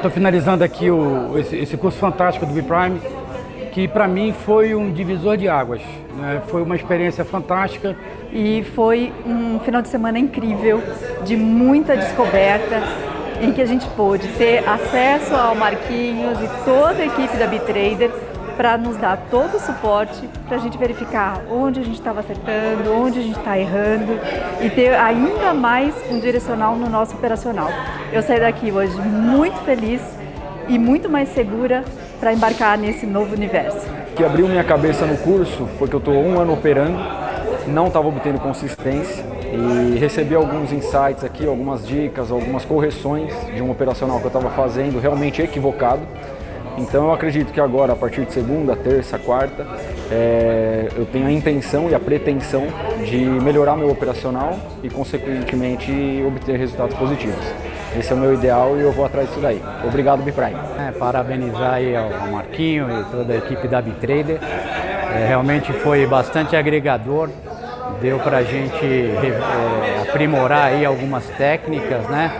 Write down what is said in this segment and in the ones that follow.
Estou finalizando aqui o, esse, esse, curso fantástico do B-Prime, que para mim foi um divisor de águas. Né? Foi uma experiência fantástica. E foi um final de semana incrível, de muita descoberta, em que a gente pôde ter acesso ao Marquinhos e toda a equipe da B-Trader para nos dar todo o suporte para a gente verificar onde a gente estava acertando, onde a gente está errando e ter ainda mais um direcional no nosso operacional. Eu saí daqui hoje muito feliz e muito mais segura para embarcar nesse novo universo. O que abriu minha cabeça no curso foi que eu estou um ano operando, não estava obtendo consistência e recebi alguns insights aqui, algumas dicas, algumas correções de um operacional que eu estava fazendo realmente equivocado. Então eu acredito que agora, a partir de segunda, terça, quarta, é, eu tenho a intenção e a pretensão de melhorar meu operacional e, consequentemente, obter resultados positivos. Esse é o meu ideal e eu vou atrás disso daí. Obrigado, Biprime. É, parabenizar aí ao Marquinho e toda a equipe da Bitrader. É, realmente foi bastante agregador, deu para a gente é, aprimorar aí algumas técnicas, né?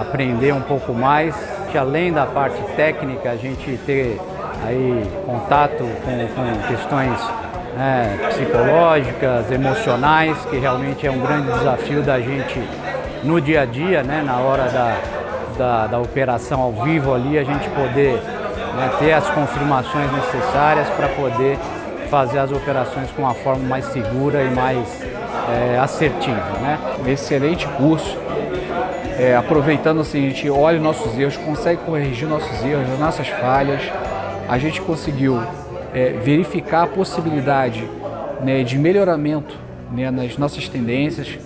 aprender um pouco mais além da parte técnica, a gente ter aí contato com, com questões né, psicológicas, emocionais, que realmente é um grande desafio da gente no dia a dia, né, na hora da, da, da operação ao vivo ali, a gente poder né, ter as confirmações necessárias para poder fazer as operações com uma forma mais segura e mais é, assertiva. Né? Excelente curso é, aproveitando assim, a gente olha nossos erros, consegue corrigir nossos erros, as nossas falhas. A gente conseguiu é, verificar a possibilidade né, de melhoramento né, nas nossas tendências,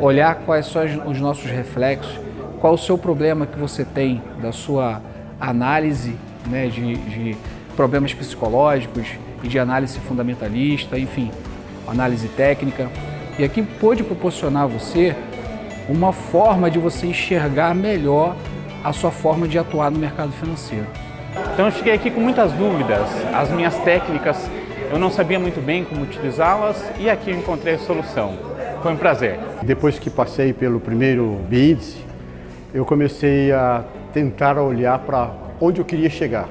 olhar quais são os nossos reflexos, qual o seu problema que você tem da sua análise né, de, de problemas psicológicos e de análise fundamentalista, enfim, análise técnica. E aqui pôde proporcionar a você uma forma de você enxergar melhor a sua forma de atuar no mercado financeiro. Então eu cheguei aqui com muitas dúvidas, as minhas técnicas eu não sabia muito bem como utilizá-las e aqui eu encontrei a solução. Foi um prazer. Depois que passei pelo primeiro BIDS, eu comecei a tentar olhar para onde eu queria chegar.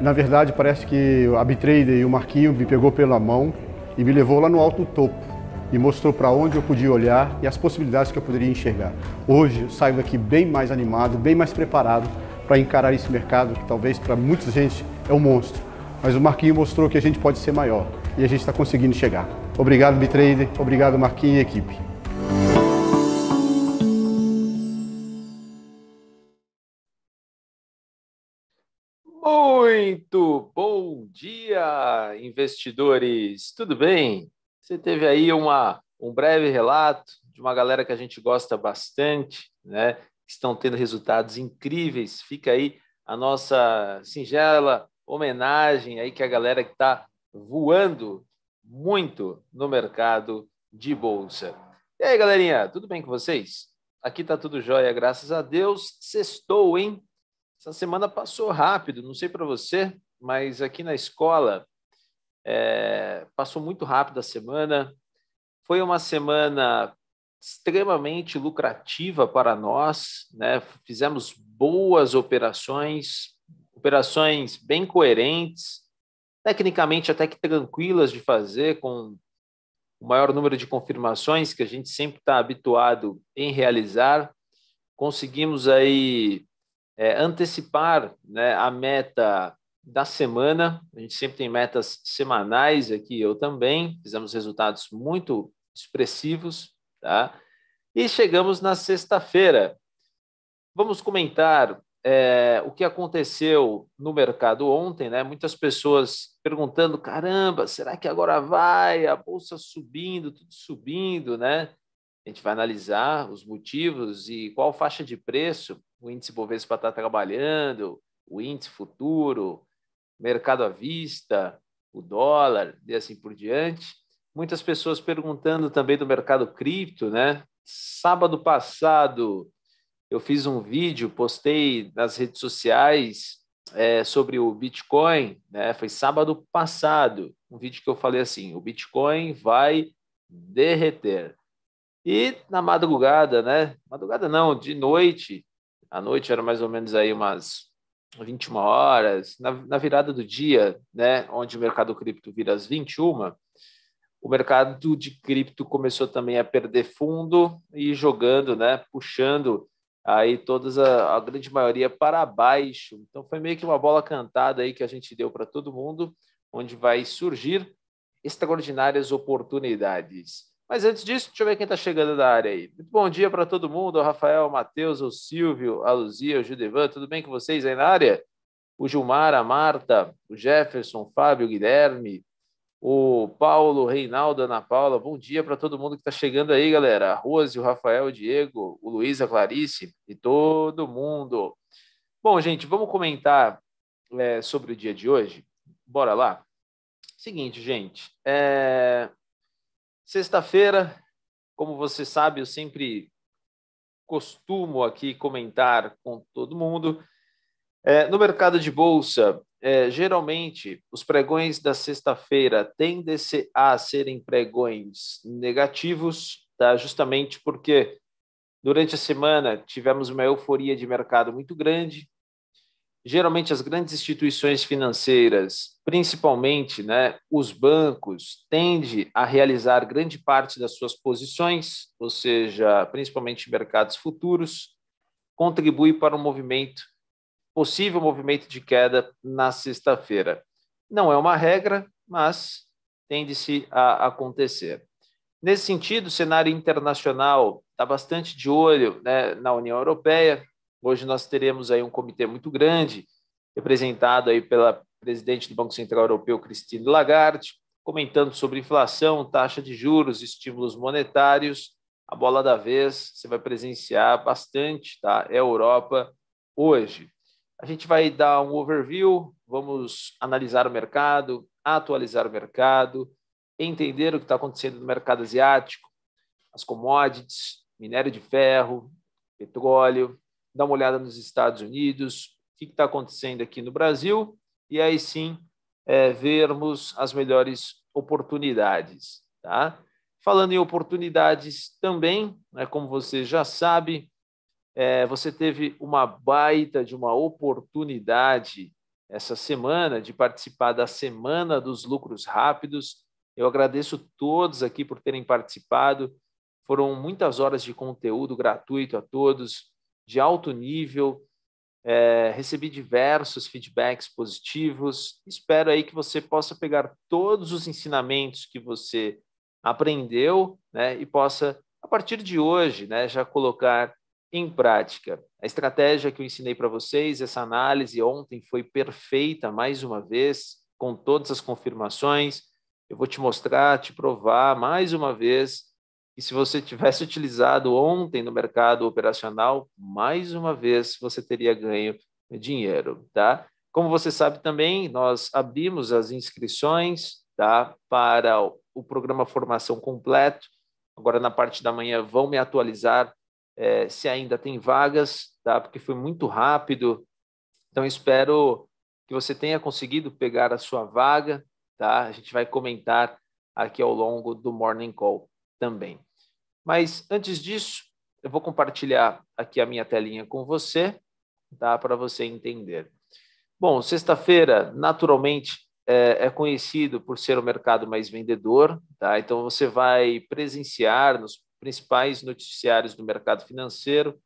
Na verdade, parece que a Trader e o Marquinho me pegou pela mão e me levou lá no alto topo. E mostrou para onde eu podia olhar e as possibilidades que eu poderia enxergar. Hoje eu saio daqui bem mais animado, bem mais preparado para encarar esse mercado que talvez para muita gente é um monstro. Mas o Marquinho mostrou que a gente pode ser maior e a gente está conseguindo chegar. Obrigado, Bitrader. Obrigado, Marquinho e equipe. Muito bom dia, investidores! Tudo bem? Você teve aí uma, um breve relato de uma galera que a gente gosta bastante, né? Estão tendo resultados incríveis. Fica aí a nossa singela homenagem aí que a galera que está voando muito no mercado de bolsa. E aí, galerinha, tudo bem com vocês? Aqui tá tudo jóia, graças a Deus. Sextou, hein? Essa semana passou rápido, não sei para você, mas aqui na escola é, passou muito rápido a semana. Foi uma semana extremamente lucrativa para nós, né? Fizemos boas operações, operações bem coerentes, tecnicamente até que tranquilas de fazer, com o maior número de confirmações que a gente sempre está habituado em realizar. Conseguimos aí é, antecipar né, a meta da semana. A gente sempre tem metas semanais aqui, eu também. Fizemos resultados muito expressivos, tá? E chegamos na sexta-feira. Vamos comentar é, o que aconteceu no mercado ontem, né? Muitas pessoas perguntando: caramba, será que agora vai? A bolsa subindo, tudo subindo, né? A gente vai analisar os motivos e qual faixa de preço o índice Bovespa está trabalhando, o índice futuro, mercado à vista, o dólar e assim por diante. Muitas pessoas perguntando também do mercado cripto, né? Sábado passado eu fiz um vídeo, postei nas redes sociais é, sobre o Bitcoin, né? Foi sábado passado, um vídeo que eu falei assim: o Bitcoin vai derreter. E na madrugada, né? Madrugada não, de noite. A noite era mais ou menos aí umas 21 horas, na, na, virada do dia, né, onde o mercado cripto vira às 21, o mercado de cripto começou também a perder fundo e jogando, né, puxando aí todas a, a grande maioria para baixo. Então foi meio que uma bola cantada aí que a gente deu para todo mundo, onde vai surgir extraordinárias oportunidades. Mas antes disso, deixa eu ver quem está chegando da área aí. Muito bom dia para todo mundo, o Rafael, o Matheus, o Silvio, a Luzia, o Judevan, tudo bem com vocês aí na área? O Gilmar, a Marta, o Jefferson, o Fábio, o Guilherme, o Paulo, o Reinaldo, a Ana Paula, bom dia para todo mundo que está chegando aí, galera. A Rose, o Rafael, o Diego, o Luiz, a Clarice e todo mundo. Bom, gente, vamos comentar é, sobre o dia de hoje? Bora lá? Seguinte, gente, é, Sexta-feira, como você sabe, eu sempre costumo aqui comentar com todo mundo. É, no mercado de bolsa, é, geralmente os pregões da sexta-feira tendem a serem pregões negativos, tá? justamente porque durante a semana tivemos uma euforia de mercado muito grande, geralmente as grandes instituições financeiras, principalmente né, os bancos, tendem a realizar grande parte das suas posições, ou seja, principalmente mercados futuros, contribui para um movimento, possível movimento de queda na sexta-feira. Não é uma regra, mas tende-se a acontecer. Nesse sentido, o cenário internacional está bastante de olho né, na União Europeia, Hoje nós teremos aí um comitê muito grande, representado aí pela presidente do Banco Central Europeu, Christine Lagarde, comentando sobre inflação, taxa de juros, estímulos monetários. A bola da vez, você vai presenciar bastante, tá? É a Europa hoje. A gente vai dar um overview, vamos analisar o mercado, atualizar o mercado, entender o que está acontecendo no mercado asiático, as commodities, minério de ferro, petróleo, dar uma olhada nos Estados Unidos, o que está acontecendo aqui no Brasil, e aí sim é, vermos as melhores oportunidades. Tá? Falando em oportunidades também, né, como você já sabe, é, você teve uma baita de uma oportunidade essa semana de participar da Semana dos Lucros Rápidos. Eu agradeço todos aqui por terem participado. Foram muitas horas de conteúdo gratuito a todos de alto nível. É, recebi diversos feedbacks positivos. Espero aí que você possa pegar todos os ensinamentos que você aprendeu né, e possa, a partir de hoje, né, já colocar em prática. A estratégia que eu ensinei para vocês, essa análise ontem foi perfeita, mais uma vez, com todas as confirmações. Eu vou te mostrar, te provar mais uma vez e se você tivesse utilizado ontem no mercado operacional, mais uma vez você teria ganho dinheiro, tá? Como você sabe também, nós abrimos as inscrições, tá, para o programa Formação Completo. Agora na parte da manhã vão me atualizar é, se ainda tem vagas, tá? Porque foi muito rápido. Então espero que você tenha conseguido pegar a sua vaga, tá? A gente vai comentar aqui ao longo do Morning Call também. Mas antes disso, eu vou compartilhar aqui a minha telinha com você, tá? para você entender. Bom, sexta-feira, naturalmente, é, é, conhecido por ser o mercado mais vendedor, tá? Então você vai presenciar nos principais noticiários do mercado financeiro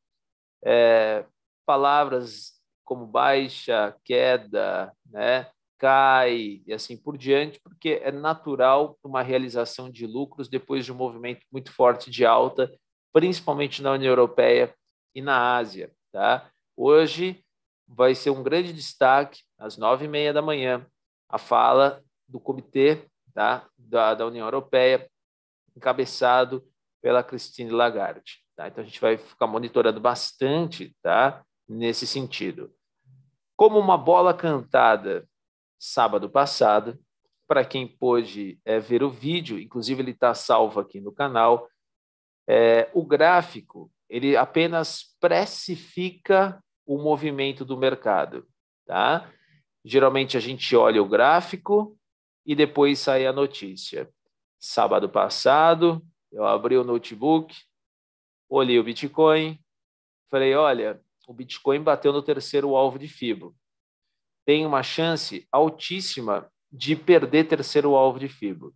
é, palavras como baixa, queda, né? cai e assim por diante, porque é natural uma realização de lucros depois de um movimento muito forte de alta, principalmente na União Europeia e na Ásia. Tá? Hoje vai ser um grande destaque, às nove e meia da manhã, a fala do Comitê tá? da, da União Europeia, encabeçado pela Christine Lagarde. Tá? Então, a gente vai ficar monitorando bastante tá? nesse sentido. Como uma bola cantada, sábado passado. Para quem pôde é, ver o vídeo, inclusive ele está salvo aqui no canal, é, o gráfico ele apenas precifica o movimento do mercado. Tá? Geralmente a gente olha o gráfico e depois sai a notícia. Sábado passado, eu abri o notebook, olhei o Bitcoin, falei: olha, o Bitcoin bateu no terceiro alvo de FIBO tem uma chance altíssima de perder terceiro alvo de FIBO.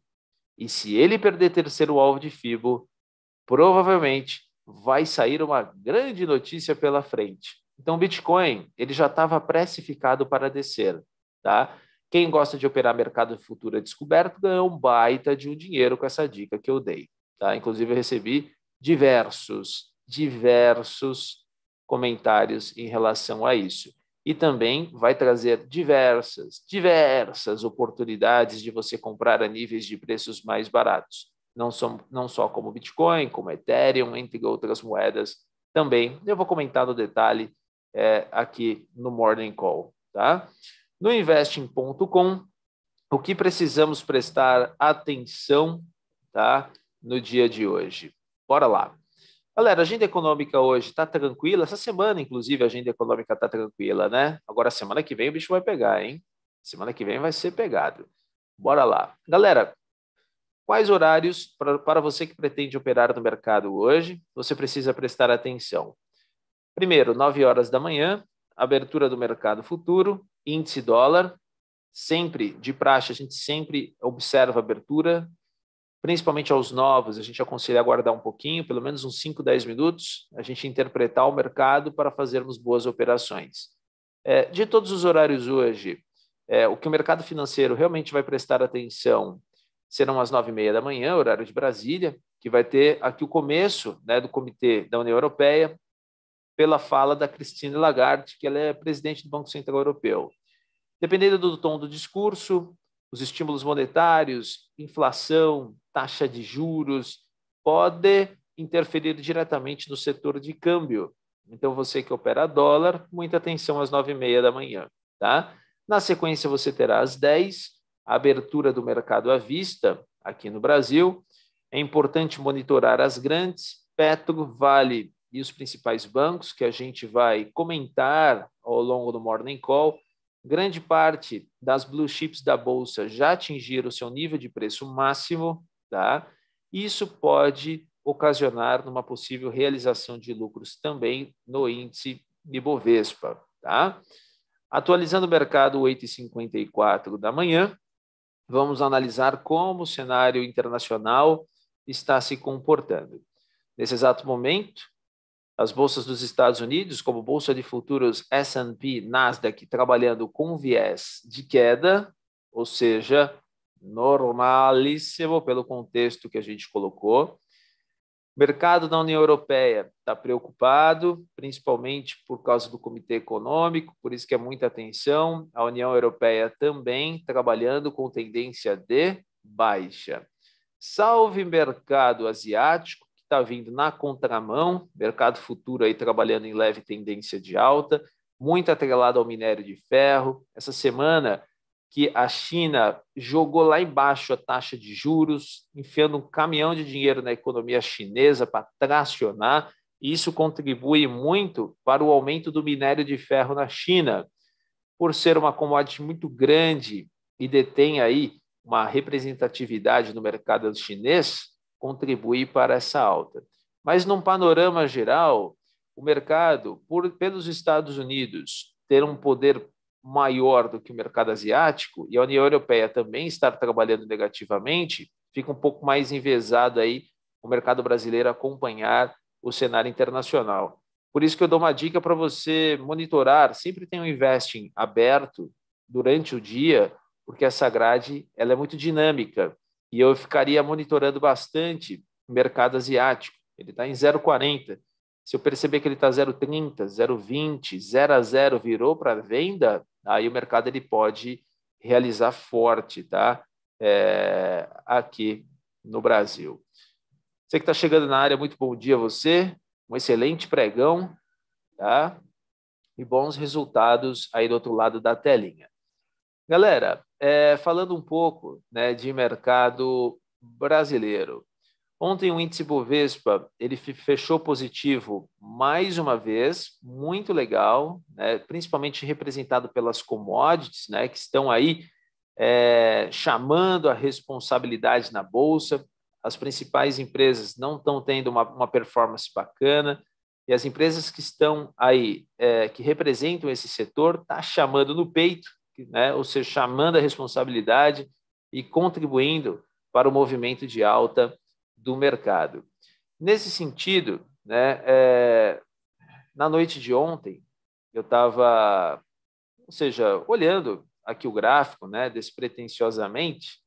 E se ele perder terceiro alvo de FIBO, provavelmente vai sair uma grande notícia pela frente. Então, o Bitcoin ele já estava precificado para descer. Tá? Quem gosta de operar mercado futuro descoberto ganhou um baita de um dinheiro com essa dica que eu dei. Tá? Inclusive, eu recebi diversos, diversos comentários em relação a isso e também vai trazer diversas, diversas oportunidades de você comprar a níveis de preços mais baratos. Não só, não só como Bitcoin, como Ethereum, entre outras moedas também. Eu vou comentar no detalhe é, aqui no Morning Call. Tá? No investing.com, o que precisamos prestar atenção tá, no dia de hoje? Bora lá. Galera, a agenda econômica hoje está tranquila. Essa semana, inclusive, a agenda econômica está tranquila, né? Agora, semana que vem o bicho vai pegar, hein? Semana que vem vai ser pegado. Bora lá. Galera, quais horários para você que pretende operar no mercado hoje você precisa prestar atenção? Primeiro, 9 horas da manhã, abertura do mercado futuro, índice dólar. Sempre de praxe, a gente sempre observa a abertura principalmente aos novos, a gente aconselha aguardar um pouquinho, pelo menos uns 5, 10 minutos, a gente interpretar o mercado para fazermos boas operações. É, de todos os horários hoje, é, o que o mercado financeiro realmente vai prestar atenção serão as 9 e meia da manhã, horário de Brasília, que vai ter aqui o começo né, do Comitê da União Europeia, pela fala da Christine Lagarde, que ela é presidente do Banco Central Europeu. Dependendo do tom do discurso, os estímulos monetários, inflação, taxa de juros, pode interferir diretamente no setor de câmbio. Então, você que opera dólar, muita atenção às nove e meia da manhã. Tá? Na sequência, você terá às 10 a abertura do mercado à vista aqui no Brasil. É importante monitorar as grandes, Petro, Vale e os principais bancos, que a gente vai comentar ao longo do Morning Call. Grande parte das blue chips da Bolsa já atingiram seu nível de preço máximo, Tá? Isso pode ocasionar numa possível realização de lucros também no índice Ibovespa. Tá? Atualizando o mercado 8h54 da manhã, vamos analisar como o cenário internacional está se comportando. Nesse exato momento, as bolsas dos Estados Unidos, como Bolsa de Futuros S&P, Nasdaq, trabalhando com viés de queda, ou seja, normalíssimo pelo contexto que a gente colocou. O mercado da União Europeia está preocupado, principalmente por causa do Comitê Econômico, por isso que é muita atenção. A União Europeia também tá trabalhando com tendência de baixa. Salve mercado asiático, que está vindo na contramão, mercado futuro aí trabalhando em leve tendência de alta, muito atrelado ao minério de ferro. Essa semana que a China jogou lá embaixo a taxa de juros, enfiando um caminhão de dinheiro na economia chinesa para tracionar, e isso contribui muito para o aumento do minério de ferro na China. Por ser uma commodity muito grande e detém aí uma representatividade no mercado chinês, contribui para essa alta. Mas num panorama geral, o mercado, por, pelos Estados Unidos ter um poder maior do que o mercado asiático e a União Europeia também está trabalhando negativamente, fica um pouco mais envezado aí o mercado brasileiro acompanhar o cenário internacional. Por isso que eu dou uma dica para você monitorar, sempre tem um investing aberto durante o dia, porque essa grade ela é muito dinâmica e eu ficaria monitorando bastante o mercado asiático. Ele está em 0,40. Se eu perceber que ele está 0,30, 0,20, 0 a 0 virou para venda, aí o mercado ele pode realizar forte tá? É, aqui no Brasil. Você que está chegando na área, muito bom dia a você. Um excelente pregão tá? e bons resultados aí do outro lado da telinha. Galera, é, falando um pouco né, de mercado brasileiro, Ontem o índice Bovespa ele fechou positivo mais uma vez, muito legal, né? principalmente representado pelas commodities, né? que estão aí é, chamando a responsabilidade na bolsa. As principais empresas não estão tendo uma, uma performance bacana e as empresas que estão aí, é, que representam esse setor, está chamando no peito, né? ou seja, chamando a responsabilidade e contribuindo para o movimento de alta do mercado. Nesse sentido, né, é, na noite de ontem, eu estava, ou seja, olhando aqui o gráfico, né, despretensiosamente,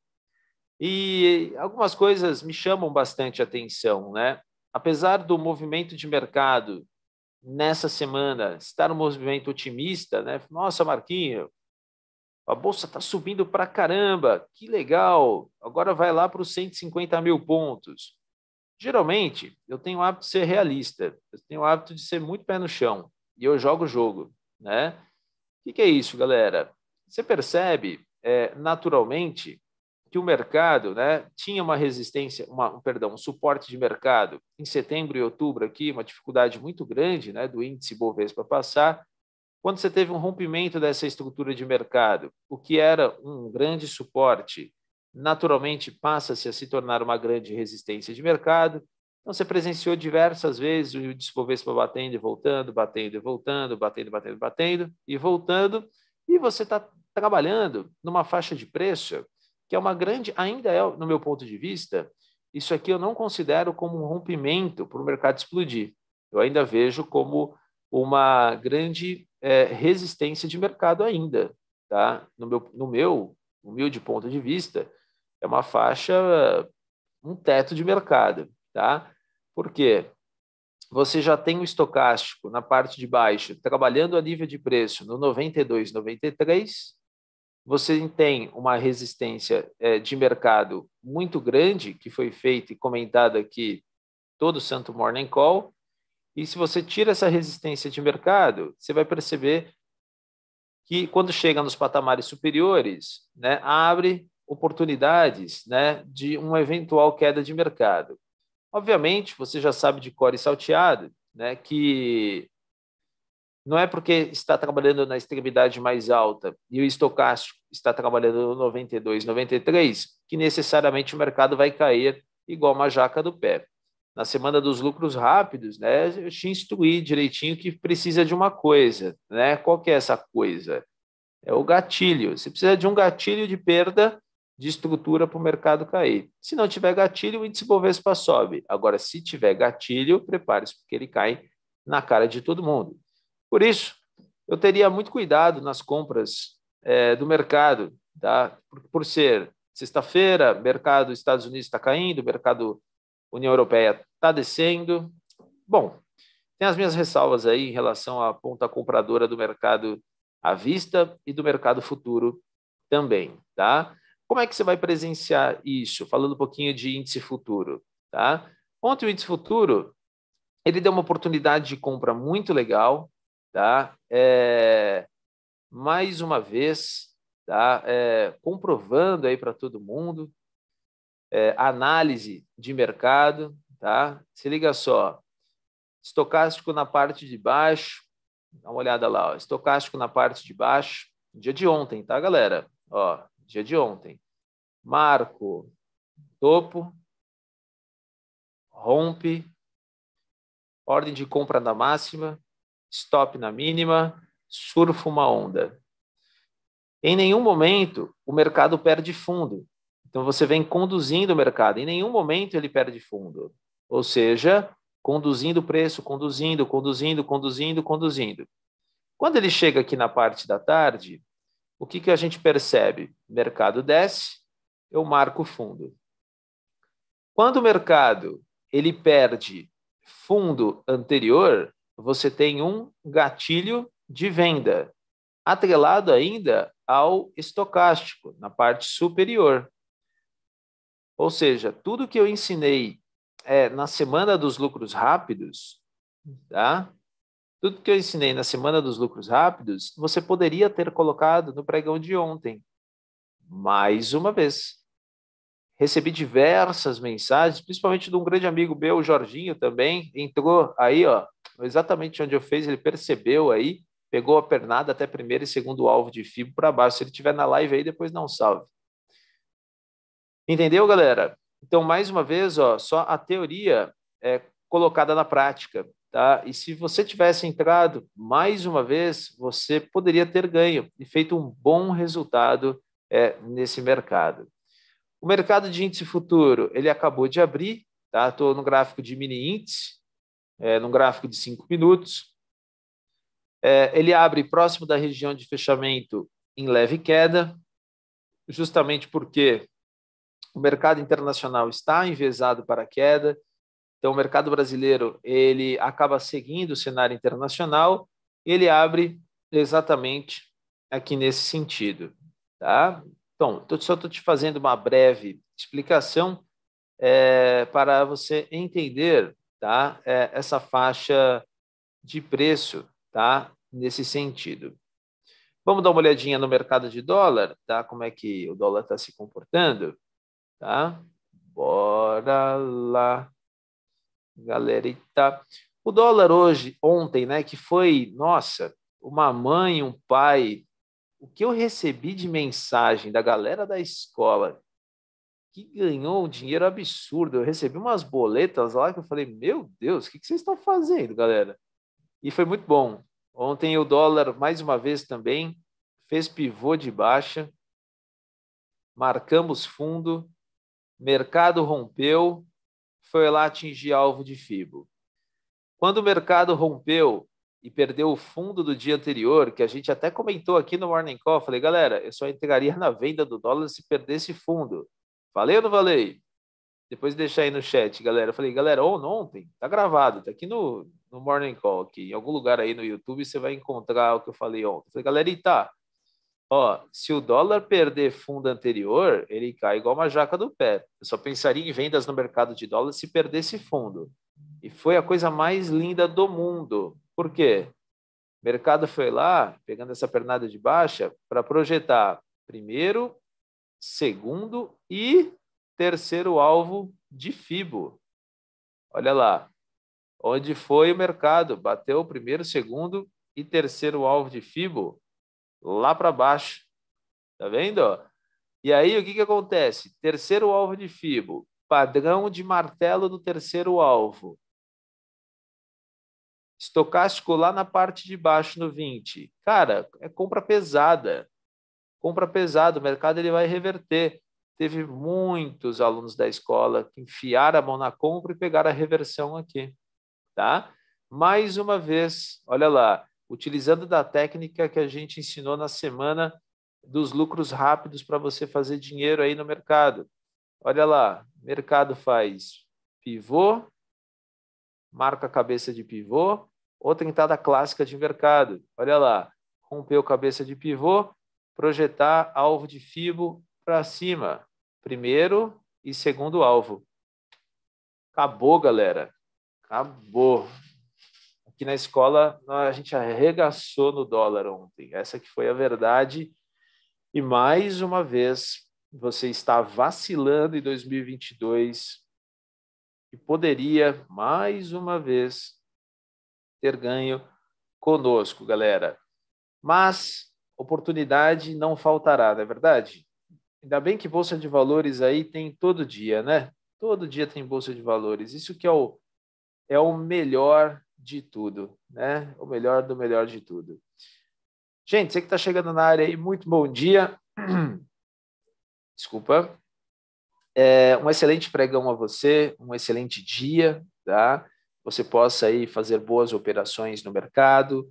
e algumas coisas me chamam bastante atenção, né? Apesar do movimento de mercado nessa semana estar um movimento otimista, né? Nossa, Marquinho, a bolsa está subindo para caramba, que legal, agora vai lá para os 150 mil pontos. Geralmente, eu tenho o hábito de ser realista, eu tenho o hábito de ser muito pé no chão, e eu jogo o jogo, né? O que, que, é isso, galera? Você percebe, é, naturalmente, que o mercado né, tinha uma resistência, uma, perdão, um suporte de mercado em setembro e outubro aqui, uma dificuldade muito grande né, do índice Bovespa passar, quando você teve um rompimento dessa estrutura de mercado, o que era um grande suporte, naturalmente passa-se a se tornar uma grande resistência de mercado. Então, você presenciou diversas vezes o Ibovespa batendo e voltando, batendo e voltando, batendo, batendo, batendo e voltando. E você está trabalhando numa faixa de preço que é uma grande, ainda é, no meu ponto de vista, isso aqui eu não considero como um rompimento para o mercado explodir. Eu ainda vejo como uma grande é, resistência de mercado ainda. Tá? No, meu, no meu humilde ponto de vista, é uma faixa, um teto de mercado. Tá? Por quê? Você já tem o estocástico na parte de baixo, trabalhando a nível de preço no 92, 93. Você tem uma resistência é, de mercado muito grande, que foi feita e comentada aqui todo santo morning call e se você tira essa resistência de mercado, você vai perceber que quando chega nos patamares superiores, né, abre oportunidades né, de uma eventual queda de mercado. Obviamente, você já sabe de core salteado né, que não é porque está trabalhando na extremidade mais alta e o estocástico está trabalhando no 92, 93, que necessariamente o mercado vai cair igual uma jaca do pé na semana dos lucros rápidos, né, eu te instruí direitinho que precisa de uma coisa, né? Qual que é essa coisa? É o gatilho. Você precisa de um gatilho de perda de estrutura para o mercado cair. Se não tiver gatilho, o índice Bovespa sobe. Agora, se tiver gatilho, prepare-se, porque ele cai na cara de todo mundo. Por isso, eu teria muito cuidado nas compras é, do mercado, tá? por, por ser sexta-feira, mercado Estados Unidos está caindo, mercado União Europeia está descendo. Bom, tem as minhas ressalvas aí em relação à ponta compradora do mercado à vista e do mercado futuro também, tá? Como é que você vai presenciar isso? Falando um pouquinho de índice futuro, tá? Ontem o índice futuro ele deu uma oportunidade de compra muito legal, tá? É, mais uma vez, tá? É, comprovando aí para todo mundo é, a análise de mercado, tá? Se liga só. Estocástico na parte de baixo. Dá uma olhada lá, ó. estocástico na parte de baixo. Dia de ontem, tá, galera? Ó, dia de ontem. Marco, topo, rompe, ordem de compra na máxima, stop na mínima, surfa uma onda. Em nenhum momento o mercado perde fundo. Então você vem conduzindo o mercado, em nenhum momento ele perde fundo. Ou seja, conduzindo o preço, conduzindo, conduzindo, conduzindo, conduzindo. Quando ele chega aqui na parte da tarde, o que, que a gente percebe? O mercado desce, eu marco fundo. Quando o mercado ele perde fundo anterior, você tem um gatilho de venda, atrelado ainda ao estocástico, na parte superior. Ou seja, tudo que eu ensinei é, na semana dos lucros rápidos, tá? Tudo que eu ensinei na semana dos lucros rápidos, você poderia ter colocado no pregão de ontem. Mais uma vez. Recebi diversas mensagens, principalmente de um grande amigo meu, o Jorginho também, entrou aí, ó, exatamente onde eu fiz, ele percebeu aí, pegou a pernada até primeiro e segundo alvo de fibra para baixo. Se ele tiver na live aí, depois não salve. Entendeu, galera? Então, mais uma vez, ó, só a teoria é colocada na prática, tá? E se você tivesse entrado mais uma vez, você poderia ter ganho e feito um bom resultado é, nesse mercado. O mercado de índice futuro, ele acabou de abrir, tá? Estou no gráfico de mini índice, é, num gráfico de cinco minutos. É, ele abre próximo da região de fechamento em leve queda, justamente porque o mercado internacional está envezado para a queda, então o mercado brasileiro ele acaba seguindo o cenário internacional, ele abre exatamente aqui nesse sentido, tá? Então, só estou te fazendo uma breve explicação é, para você entender, tá? É, essa faixa de preço, tá? Nesse sentido. Vamos dar uma olhadinha no mercado de dólar, tá? Como é que o dólar está se comportando? tá? Bora lá, galerita. O dólar hoje, ontem, né, que foi, nossa, uma mãe, um pai, o que eu recebi de mensagem da galera da escola que ganhou um dinheiro absurdo. Eu recebi umas boletas lá que eu falei, meu Deus, o que, que vocês estão fazendo, galera? E foi muito bom. Ontem o dólar, mais uma vez também, fez pivô de baixa, marcamos fundo, mercado rompeu, foi lá atingir alvo de FIBO. Quando o mercado rompeu e perdeu o fundo do dia anterior, que a gente até comentou aqui no Morning Call, falei, galera, eu só entregaria na venda do dólar se perdesse fundo. Valeu ou não valei? Depois deixar aí no chat, galera. Eu falei, galera, ontem, tá gravado, tá aqui no, no Morning Call, aqui, em algum lugar aí no YouTube você vai encontrar o que eu falei ontem. Eu falei, galera, e tá, Ó, se o dólar perder fundo anterior, ele cai igual uma jaca do pé. Eu só pensaria em vendas no mercado de dólar se perdesse fundo. E foi a coisa mais linda do mundo. Por quê? O mercado foi lá, pegando essa pernada de baixa, para projetar primeiro, segundo e terceiro alvo de FIBO. Olha lá. Onde foi o mercado? Bateu o primeiro, segundo e terceiro alvo de FIBO lá para baixo. Tá vendo? E aí o que, que acontece? Terceiro alvo de fibo, padrão de martelo do terceiro alvo. Estocástico lá na parte de baixo no 20. Cara, é compra pesada. Compra pesada, o mercado ele vai reverter. Teve muitos alunos da escola que enfiaram a mão na compra e pegaram a reversão aqui, tá? Mais uma vez, olha lá, utilizando da técnica que a gente ensinou na semana dos lucros rápidos para você fazer dinheiro aí no mercado. Olha lá, mercado faz pivô, marca a cabeça de pivô, ou tentada clássica de mercado. Olha lá, rompeu cabeça de pivô, projetar alvo de fibo para cima, primeiro e segundo alvo. Acabou, galera. Acabou que na escola a gente arregaçou no dólar ontem. Essa que foi a verdade. E mais uma vez, você está vacilando em 2022 e poderia, mais uma vez, ter ganho conosco, galera. Mas oportunidade não faltará, não é verdade? Ainda bem que Bolsa de Valores aí tem todo dia, né? Todo dia tem Bolsa de Valores. Isso que é o, é o melhor de tudo, né? O melhor do melhor de tudo. Gente, você que está chegando na área aí, muito bom dia. Desculpa. É, um excelente pregão a você, um excelente dia, tá? Você possa aí fazer boas operações no mercado.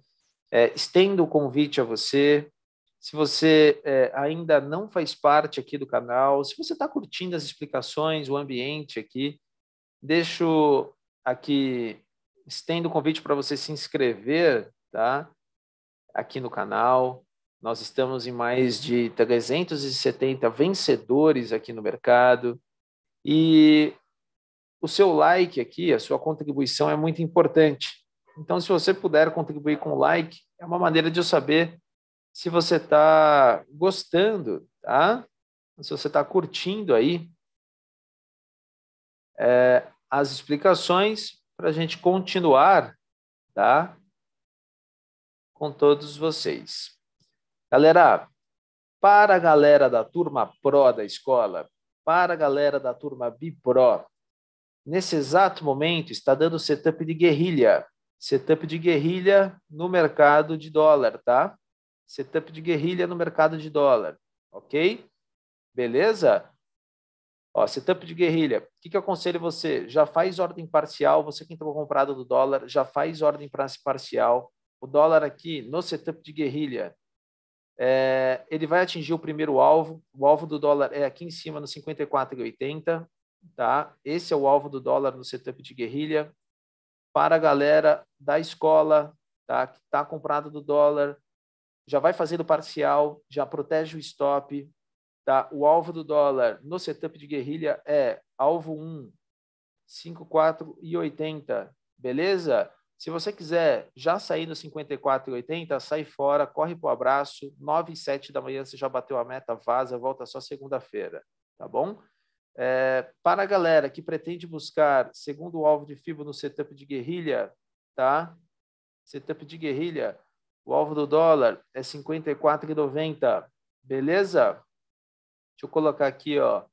É, estendo o convite a você. Se você é, ainda não faz parte aqui do canal, se você está curtindo as explicações, o ambiente aqui, deixo aqui estendo o convite para você se inscrever, tá? Aqui no canal. Nós estamos em mais de 370 vencedores aqui no mercado. E o seu like aqui, a sua contribuição é muito importante. Então, se você puder contribuir com like, é uma maneira de eu saber se você está gostando, tá? Se você está curtindo aí é, as explicações para a gente continuar, tá? Com todos vocês. Galera, para a galera da turma Pro da escola, para a galera da turma Bipro, nesse exato momento está dando setup de guerrilha. Setup de guerrilha no mercado de dólar, tá? Setup de guerrilha no mercado de dólar, ok? Beleza? Ó, setup de guerrilha. O que, que eu aconselho você? Já faz ordem parcial. Você que entrou comprado do dólar, já faz ordem parcial. O dólar aqui no setup de guerrilha, é, ele vai atingir o primeiro alvo. O alvo do dólar é aqui em cima no 54,80. Tá? Esse é o alvo do dólar no setup de guerrilha. Para a galera da escola, tá? que está comprado do dólar, já vai fazendo parcial, já protege o stop, Tá? O alvo do dólar no setup de guerrilha é alvo 1, 5, 4 e 80, beleza? Se você quiser já sair no 54 e 80, sai fora, corre para o abraço, 9 e 7 da manhã você já bateu a meta, vaza, volta só segunda-feira, tá bom? É, para a galera que pretende buscar segundo o alvo de FIBO no setup de guerrilha, tá? Setup de guerrilha, o alvo do dólar é 54,90, beleza? Deixa eu colocar aqui, ó,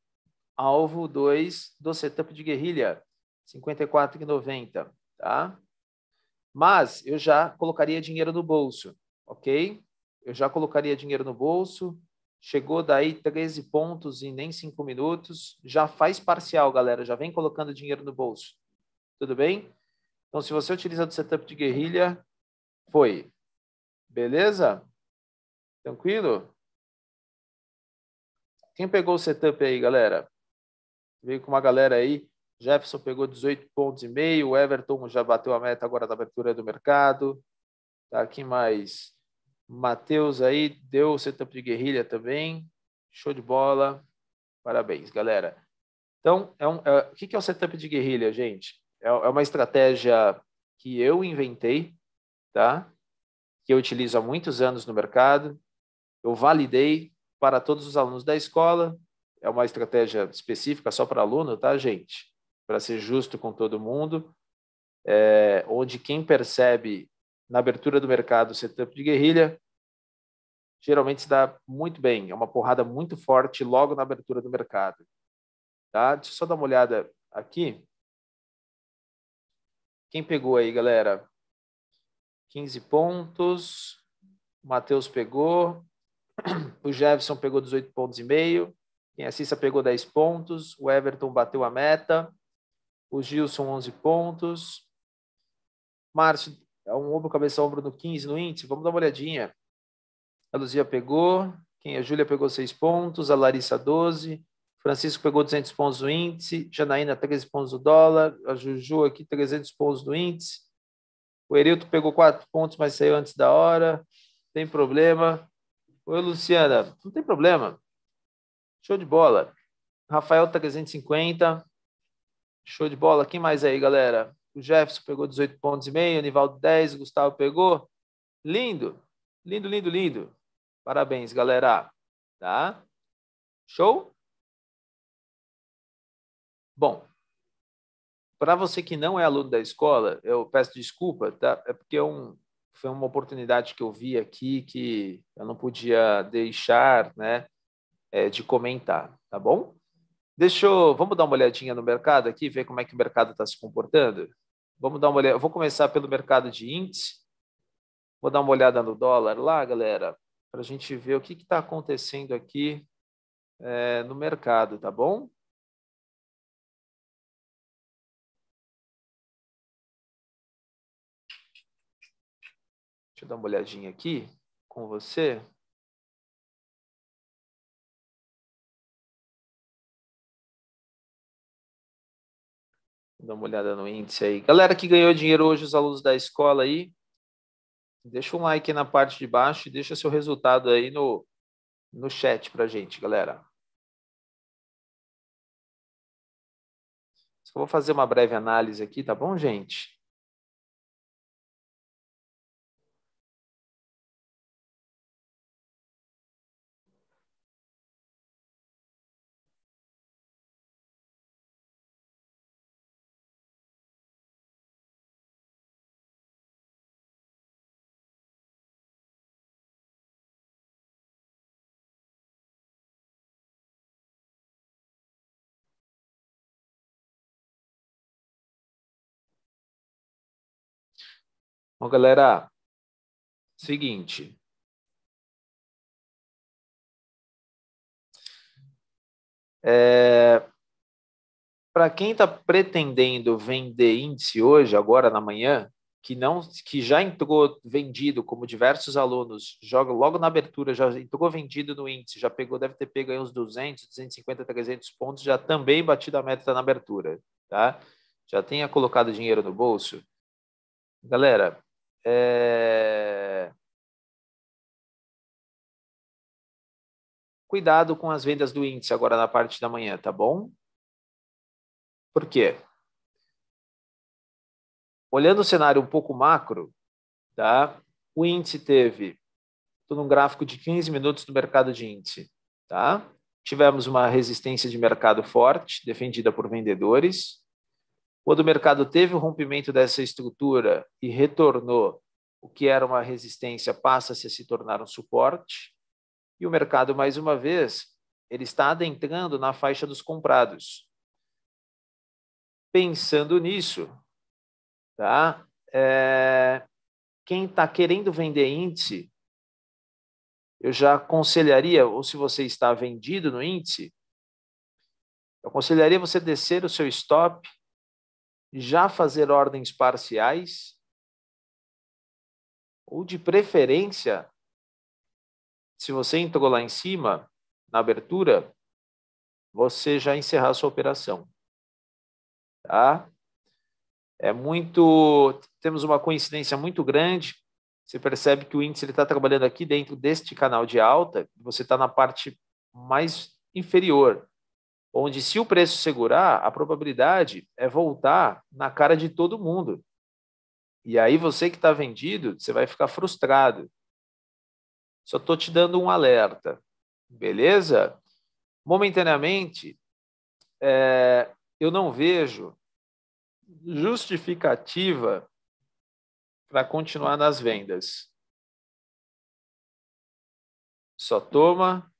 alvo 2 do setup de guerrilha, 54,90, tá? Mas eu já colocaria dinheiro no bolso, ok? Eu já colocaria dinheiro no bolso, chegou daí 13 pontos em nem 5 minutos, já faz parcial, galera, já vem colocando dinheiro no bolso, tudo bem? Então, se você utiliza do setup de guerrilha, foi. Beleza? Tranquilo? Quem pegou o setup aí, galera? Veio com uma galera aí. Jefferson pegou 18 pontos e meio. O Everton já bateu a meta agora da abertura do mercado. Tá aqui mais. Matheus aí deu o setup de guerrilha também. Show de bola. Parabéns, galera. Então, é um, é, o que é o setup de guerrilha, gente? É, é uma estratégia que eu inventei, tá? Que eu utilizo há muitos anos no mercado. Eu validei, para todos os alunos da escola. É uma estratégia específica só para aluno, tá, gente? Para ser justo com todo mundo. É, onde quem percebe na abertura do mercado o setup de guerrilha geralmente se dá muito bem. É uma porrada muito forte logo na abertura do mercado. Tá? Deixa eu só dar uma olhada aqui. Quem pegou aí, galera? 15 pontos. Matheus pegou. O Jefferson pegou 18 pontos e meio. Quem assista pegou 10 pontos. O Everton bateu a meta. O Gilson, 11 pontos. Márcio, é um ombro, cabeça, ombro no 15 no índice. Vamos dar uma olhadinha. A Luzia pegou. Quem? A Júlia pegou 6 pontos. A Larissa, 12. Francisco pegou 200 pontos no índice, Janaína 13 pontos do dólar, a Juju aqui 300 pontos no índice, o Erilto pegou 4 pontos, mas saiu antes da hora, tem problema. Oi, Luciana. Não tem problema. Show de bola. Rafael tá 350. Show de bola. Quem mais aí, galera? O Jefferson pegou 18 pontos e meio, Nivaldo 10, Gustavo pegou. Lindo. Lindo, lindo, lindo. Parabéns, galera. Tá? Show? Bom, para você que não é aluno da escola, eu peço desculpa, tá? É porque é um, foi uma oportunidade que eu vi aqui que eu não podia deixar né, é, de comentar, tá bom? Deixa eu, vamos dar uma olhadinha no mercado aqui, ver como é que o mercado está se comportando. Vamos dar uma olhada. Eu vou começar pelo mercado de índice. Vou dar uma olhada no dólar lá, galera, para a gente ver o que está acontecendo aqui é, no mercado, tá bom? Deixa eu dar uma olhadinha aqui com você. Dá uma olhada no índice aí. Galera que ganhou dinheiro hoje, os alunos da escola aí, deixa um like na parte de baixo e deixa seu resultado aí no, no chat pra gente, galera. Só vou fazer uma breve análise aqui, tá bom, gente? Bom, galera, seguinte. É, Para quem está pretendendo vender índice hoje, agora na manhã, que não, que já entrou vendido, como diversos alunos, jogam logo na abertura, já entrou vendido no índice, já pegou, deve ter pego aí uns 200, 250, 300 pontos, já também batido a meta na abertura, tá? Já tenha colocado dinheiro no bolso. Galera, é... Cuidado com as vendas do índice agora na parte da manhã, tá bom? Por quê? Olhando o cenário um pouco macro, tá? O índice teve, estou num gráfico de 15 minutos do mercado de índice, tá? Tivemos uma resistência de mercado forte, defendida por vendedores, quando o mercado teve o rompimento dessa estrutura e retornou, o que era uma resistência passa-se a se tornar um suporte. E o mercado, mais uma vez, ele está adentrando na faixa dos comprados. Pensando nisso, tá? É... quem está querendo vender índice, eu já aconselharia, ou se você está vendido no índice, eu aconselharia você descer o seu stop já fazer ordens parciais ou de preferência, se você entrou lá em cima, na abertura, você já encerrar sua operação. Tá? É muito. Temos uma coincidência muito grande. Você percebe que o índice está trabalhando aqui dentro deste canal de alta, você está na parte mais inferior onde se o preço segurar, a probabilidade é voltar na cara de todo mundo. E aí você que está vendido, você vai ficar frustrado. Só estou te dando um alerta, beleza? Momentaneamente, é, eu não vejo justificativa para continuar nas vendas. Só toma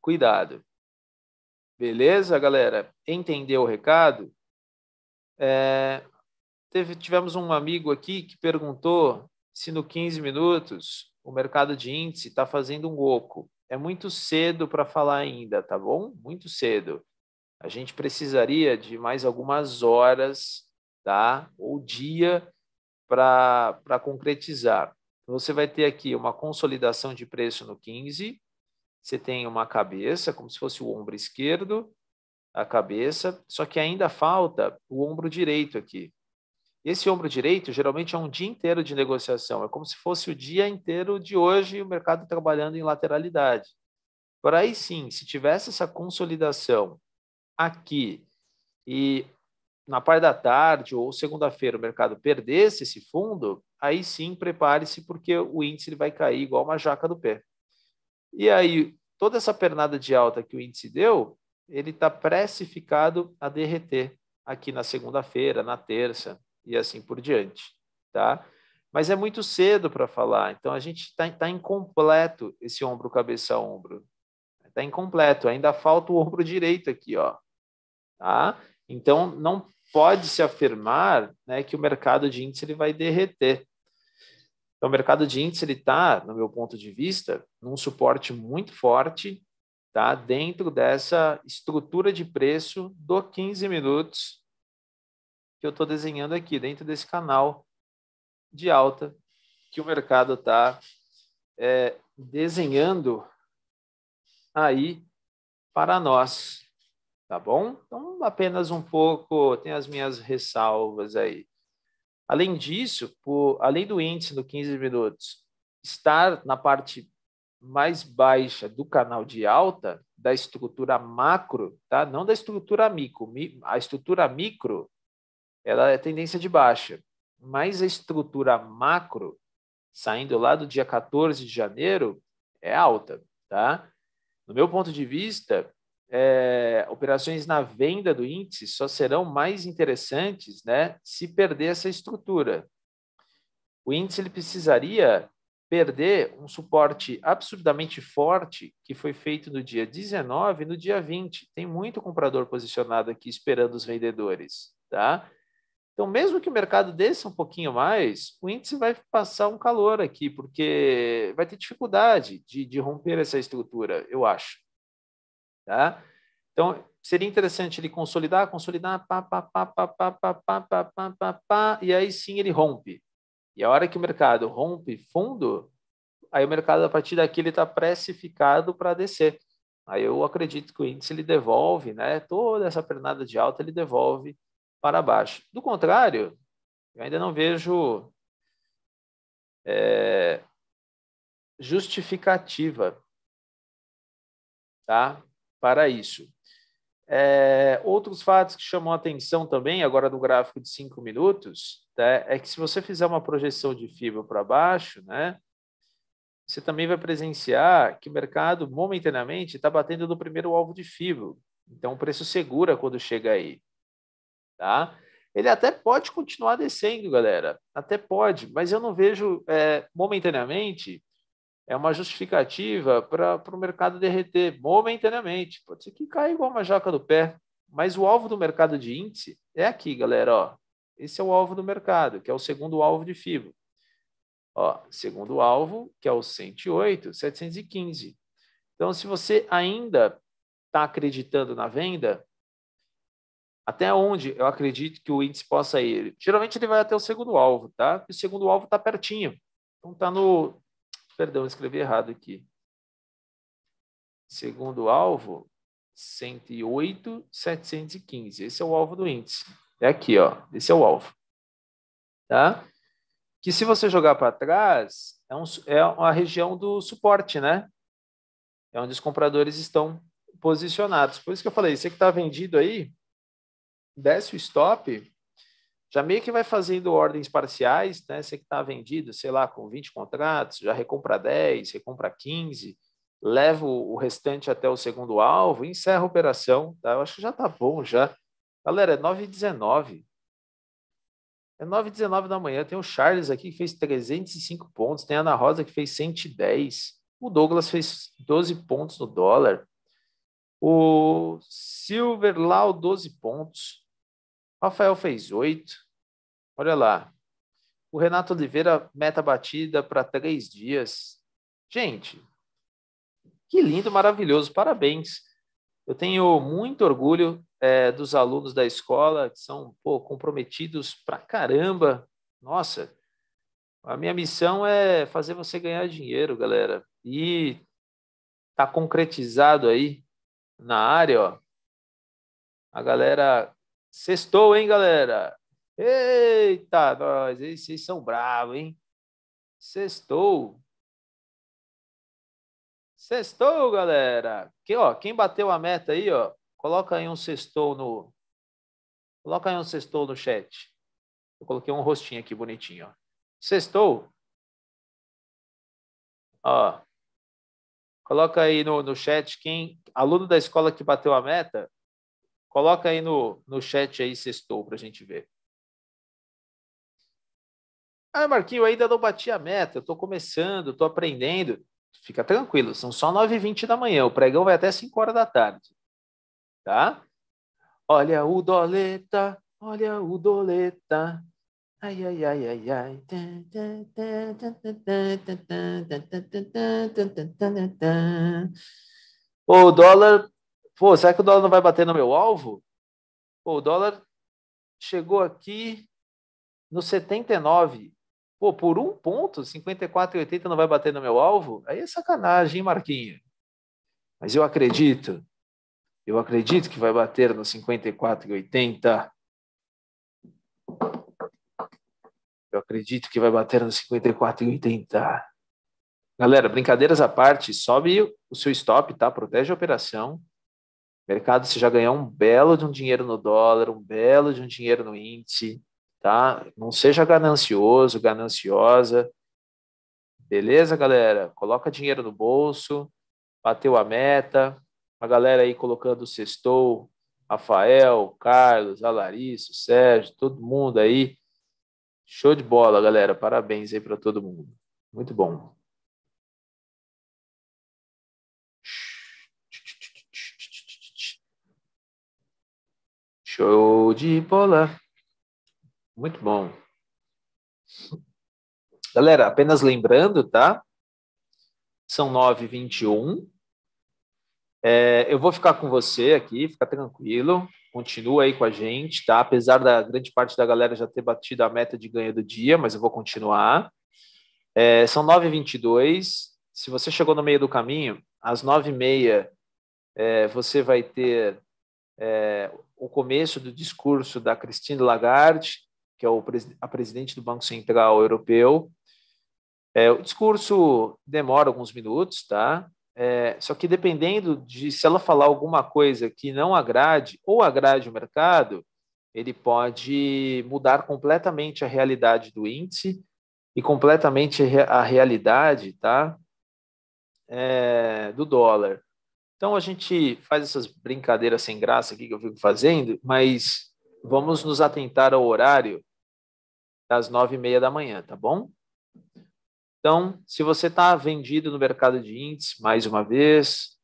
cuidado. Beleza, galera? Entendeu o recado? É, teve, tivemos um amigo aqui que perguntou se no 15 minutos o mercado de índice está fazendo um oco. É muito cedo para falar ainda, tá bom? Muito cedo. A gente precisaria de mais algumas horas, tá? Ou dia para concretizar. Você vai ter aqui uma consolidação de preço no 15, você tem uma cabeça, como se fosse o ombro esquerdo, a cabeça, só que ainda falta o ombro direito aqui. Esse ombro direito geralmente é um dia inteiro de negociação, é como se fosse o dia inteiro de hoje o mercado trabalhando em lateralidade. Por aí sim, se tivesse essa consolidação aqui e na parte da tarde ou segunda-feira o mercado perdesse esse fundo, aí sim prepare-se porque o índice ele vai cair igual uma jaca do pé. E aí, toda essa pernada de alta que o índice deu, ele está precificado a derreter aqui na segunda-feira, na terça e assim por diante, tá? Mas é muito cedo para falar, então a gente está tá incompleto esse ombro cabeça ombro, está incompleto, ainda falta o ombro direito aqui, ó, tá? Então não pode se afirmar né, que o mercado de índice ele vai derreter, então, o mercado de índice está, no meu ponto de vista, num suporte muito forte tá? dentro dessa estrutura de preço do 15 minutos que eu estou desenhando aqui, dentro desse canal de alta que o mercado está é, desenhando aí para nós, tá bom? Então, apenas um pouco, tem as minhas ressalvas aí. Além disso, por, além do índice no 15 minutos estar na parte mais baixa do canal de alta, da estrutura macro, tá? não da estrutura micro. A estrutura micro ela é tendência de baixa, mas a estrutura macro, saindo lá do dia 14 de janeiro, é alta. Tá? No meu ponto de vista, é, operações na venda do índice só serão mais interessantes né, se perder essa estrutura. O índice ele precisaria perder um suporte absurdamente forte que foi feito no dia 19 e no dia 20. Tem muito comprador posicionado aqui esperando os vendedores. Tá? Então, mesmo que o mercado desça um pouquinho mais, o índice vai passar um calor aqui, porque vai ter dificuldade de, de romper essa estrutura, eu acho. Tá? Então, seria interessante ele consolidar, consolidar, pá, pá, pá, pá, pá, pá, pá, pá, pá, pá, pá, e aí sim ele rompe. E a hora que o mercado rompe fundo, aí o mercado, a partir daqui, ele está precificado para descer. Aí eu acredito que o índice ele devolve, né? Toda essa pernada de alta ele devolve para baixo. Do contrário, eu ainda não vejo é, justificativa, tá? para isso. É, outros fatos que chamam a atenção também, agora no gráfico de cinco minutos, tá? é que se você fizer uma projeção de fibra para baixo, né, você também vai presenciar que o mercado momentaneamente está batendo no primeiro alvo de fibra. Então, o preço segura quando chega aí. Tá? Ele até pode continuar descendo, galera. Até pode, mas eu não vejo é, momentaneamente é uma justificativa para o mercado derreter momentaneamente. Pode ser que caia igual uma jaca do pé, mas o alvo do mercado de índice é aqui, galera. Ó. Esse é o alvo do mercado, que é o segundo alvo de FIBO. Ó, segundo alvo, que é o 108, 715. Então, se você ainda está acreditando na venda, até onde eu acredito que o índice possa ir? Geralmente ele vai até o segundo alvo, tá? E o segundo alvo está pertinho. Então, está no Perdão, escrevi errado aqui. Segundo alvo, 108, 715. Esse é o alvo do índice. É aqui, ó. Esse é o alvo. Tá? Que se você jogar para trás, é, um, é a região do suporte, né? É onde os compradores estão posicionados. Por isso que eu falei, você que está vendido aí, desce o stop, já meio que vai fazendo ordens parciais, né? Você que está vendido, sei lá, com 20 contratos, já recompra 10, recompra 15, leva o restante até o segundo alvo encerra a operação. Tá? Eu acho que já tá bom já. Galera, é 9h19. É 9h19 da manhã. Tem o Charles aqui que fez 305 pontos. Tem a Ana Rosa que fez 110. O Douglas fez 12 pontos no dólar. O Silverlau, 12 pontos. Rafael fez oito, Olha lá. O Renato Oliveira, meta batida para três dias. Gente, que lindo, maravilhoso. Parabéns. Eu tenho muito orgulho é, dos alunos da escola, que são pô, comprometidos pra caramba. Nossa, a minha missão é fazer você ganhar dinheiro, galera. E tá concretizado aí na área, ó. A galera Sextou, hein, galera? Eita, nós, vocês são bravos, hein? Sextou. Sextou, galera. Que, ó, quem bateu a meta aí, ó, coloca aí um sextou no Coloca aí um sextou no chat. Eu coloquei um rostinho aqui bonitinho, ó. Sextou. Ó. Coloca aí no, no chat quem aluno da escola que bateu a meta, Coloca aí no, no chat aí, estou para a gente ver. Ah, Marquinho, ainda não bati a meta, estou começando, estou aprendendo. Fica tranquilo, são só 9h20 da manhã, o pregão vai até 5 horas da tarde. Tá? Olha o doleta, olha o doleta. Ai, ai, ai, ai, ai. O dólar Pô, será que o dólar não vai bater no meu alvo? Pô, o dólar chegou aqui no 79. Pô, por um ponto, 54,80 não vai bater no meu alvo? Aí é sacanagem, hein, Marquinho? Mas eu acredito. Eu acredito que vai bater no 54,80. Eu acredito que vai bater no 54,80. Galera, brincadeiras à parte, sobe o seu stop, tá? Protege a operação mercado você já ganhar um belo de um dinheiro no dólar, um belo de um dinheiro no índice, tá? Não seja ganancioso, gananciosa. Beleza, galera? Coloca dinheiro no bolso, bateu a meta. A galera aí colocando o sextou, Rafael, Carlos, a Larissa, o Sérgio, todo mundo aí. Show de bola, galera. Parabéns aí para todo mundo. Muito bom. Show de bola. Muito bom. Galera, apenas lembrando, tá? São 9h21. É, eu vou ficar com você aqui, fica tranquilo. Continua aí com a gente, tá? Apesar da grande parte da galera já ter batido a meta de ganho do dia, mas eu vou continuar. É, são 9h22. Se você chegou no meio do caminho, às 9h30 é, você vai ter é, o começo do discurso da Christine Lagarde, que é o, a presidente do Banco Central Europeu. É, o discurso demora alguns minutos, tá? É, só que dependendo de se ela falar alguma coisa que não agrade ou agrade o mercado, ele pode mudar completamente a realidade do índice e completamente a realidade, tá? É, do dólar. Então a gente faz essas brincadeiras sem graça aqui que eu fico fazendo, mas vamos nos atentar ao horário das nove e meia da manhã, tá bom? Então, se você está vendido no mercado de índices, mais uma vez,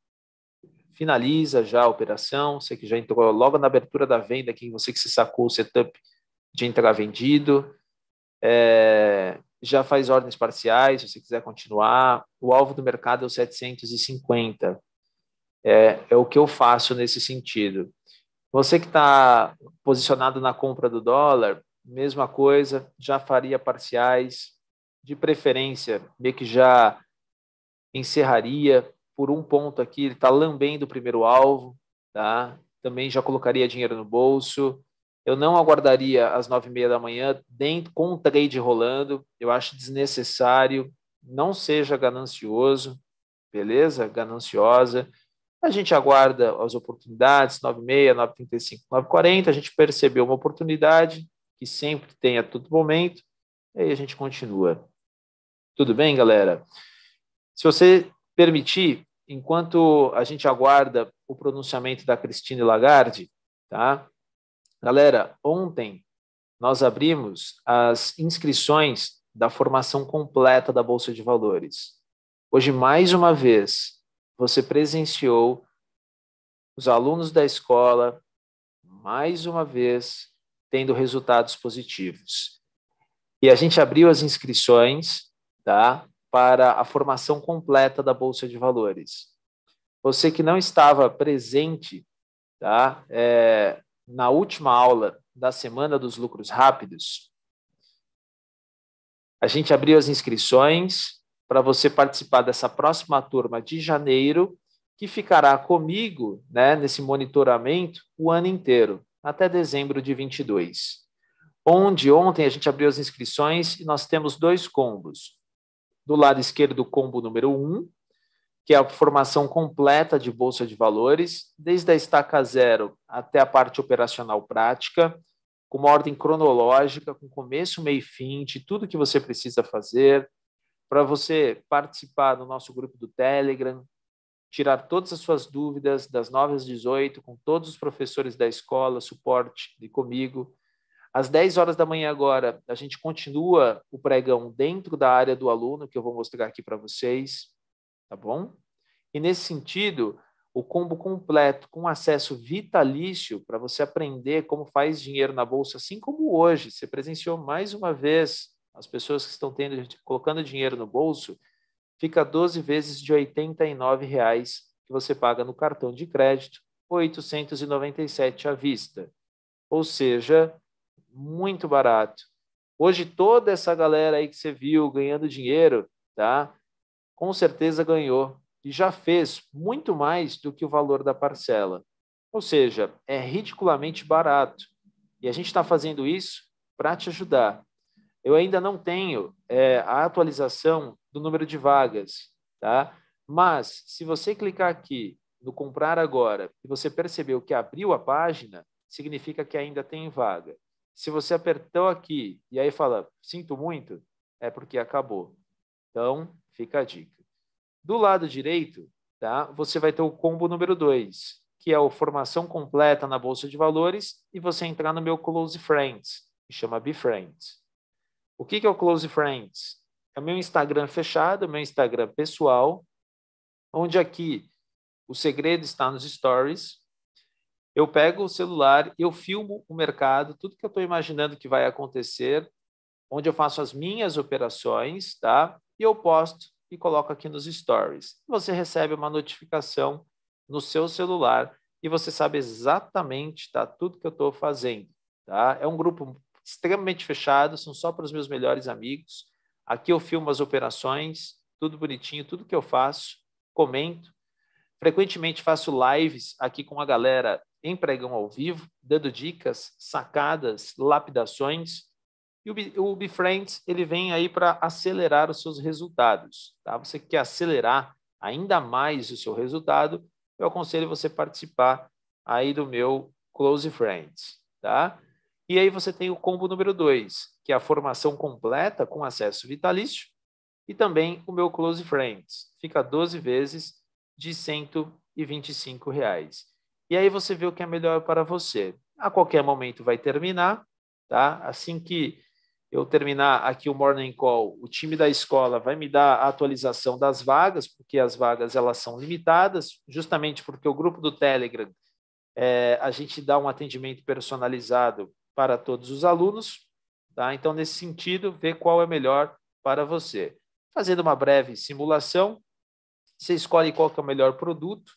finaliza já a operação. Você que já entrou logo na abertura da venda, quem você que se sacou o setup de entrar vendido. É, já faz ordens parciais, se você quiser continuar. O alvo do mercado é o 750 é, é o que eu faço nesse sentido. Você que está posicionado na compra do dólar, mesma coisa, já faria parciais, de preferência, meio que já encerraria por um ponto aqui, ele está lambendo o primeiro alvo, tá? Também já colocaria dinheiro no bolso. Eu não aguardaria às nove e meia da manhã dentro com o trade rolando. Eu acho desnecessário. Não seja ganancioso, beleza? Gananciosa. A gente aguarda as oportunidades, 9h30, 9h35, 9h40. A gente percebeu uma oportunidade, que sempre tem a todo momento, e aí a gente continua. Tudo bem, galera? Se você permitir, enquanto a gente aguarda o pronunciamento da Christine Lagarde, tá? Galera, ontem nós abrimos as inscrições da formação completa da Bolsa de Valores. Hoje, mais uma vez, você presenciou os alunos da escola, mais uma vez, tendo resultados positivos. E a gente abriu as inscrições tá, para a formação completa da Bolsa de Valores. Você que não estava presente tá, é, na última aula da Semana dos Lucros Rápidos, a gente abriu as inscrições para você participar dessa próxima turma de janeiro, que ficará comigo né, nesse monitoramento o ano inteiro, até dezembro de 22. Onde ontem a gente abriu as inscrições e nós temos dois combos. Do lado esquerdo, o combo número 1, um, que é a formação completa de Bolsa de Valores, desde a estaca zero até a parte operacional prática, com uma ordem cronológica, com começo, meio e fim, de tudo que você precisa fazer, para você participar do nosso grupo do Telegram, tirar todas as suas dúvidas das 9 às 18 com todos os professores da escola, suporte e comigo. Às 10 horas da manhã agora, a gente continua o pregão dentro da área do aluno, que eu vou mostrar aqui para vocês, tá bom? E nesse sentido, o combo completo com acesso vitalício para você aprender como faz dinheiro na bolsa, assim como hoje, você presenciou mais uma vez as pessoas que estão tendo, colocando dinheiro no bolso, fica 12 vezes de R$ reais que você paga no cartão de crédito, 897 à vista. Ou seja, muito barato. Hoje toda essa galera aí que você viu ganhando dinheiro, tá? Com certeza ganhou e já fez muito mais do que o valor da parcela. Ou seja, é ridiculamente barato. E a gente está fazendo isso para te ajudar eu ainda não tenho é, a atualização do número de vagas, tá? Mas se você clicar aqui no comprar agora e você percebeu que abriu a página, significa que ainda tem vaga. Se você apertou aqui e aí fala sinto muito, é porque acabou. Então, fica a dica. Do lado direito, tá? Você vai ter o combo número 2, que é a formação completa na bolsa de valores e você entrar no meu close friends, que chama Be Friends. O que, que é o Close Friends? É o meu Instagram fechado, meu Instagram pessoal, onde aqui o segredo está nos stories. Eu pego o celular, eu filmo o mercado, tudo que eu estou imaginando que vai acontecer, onde eu faço as minhas operações, tá? E eu posto e coloco aqui nos stories. Você recebe uma notificação no seu celular e você sabe exatamente tá, tudo que eu estou fazendo. Tá? É um grupo extremamente fechado, são só para os meus melhores amigos. Aqui eu filmo as operações, tudo bonitinho, tudo que eu faço, comento. Frequentemente faço lives aqui com a galera em pregão ao vivo, dando dicas, sacadas, lapidações. E o, Befriends, ele vem aí para acelerar os seus resultados. Tá? Você quer acelerar ainda mais o seu resultado, eu aconselho você participar aí do meu Close Friends, tá? E aí você tem o combo número 2, que é a formação completa com acesso vitalício e também o meu Close Friends. Fica 12 vezes de R$ 125. Reais. E aí você vê o que é melhor para você. A qualquer momento vai terminar, tá? Assim que eu terminar aqui o Morning Call, o time da escola vai me dar a atualização das vagas, porque as vagas elas são limitadas, justamente porque o grupo do Telegram, é, a gente dá um atendimento personalizado para todos os alunos. Tá? Então, nesse sentido, ver qual é melhor para você. Fazendo uma breve simulação, você escolhe qual é o melhor produto,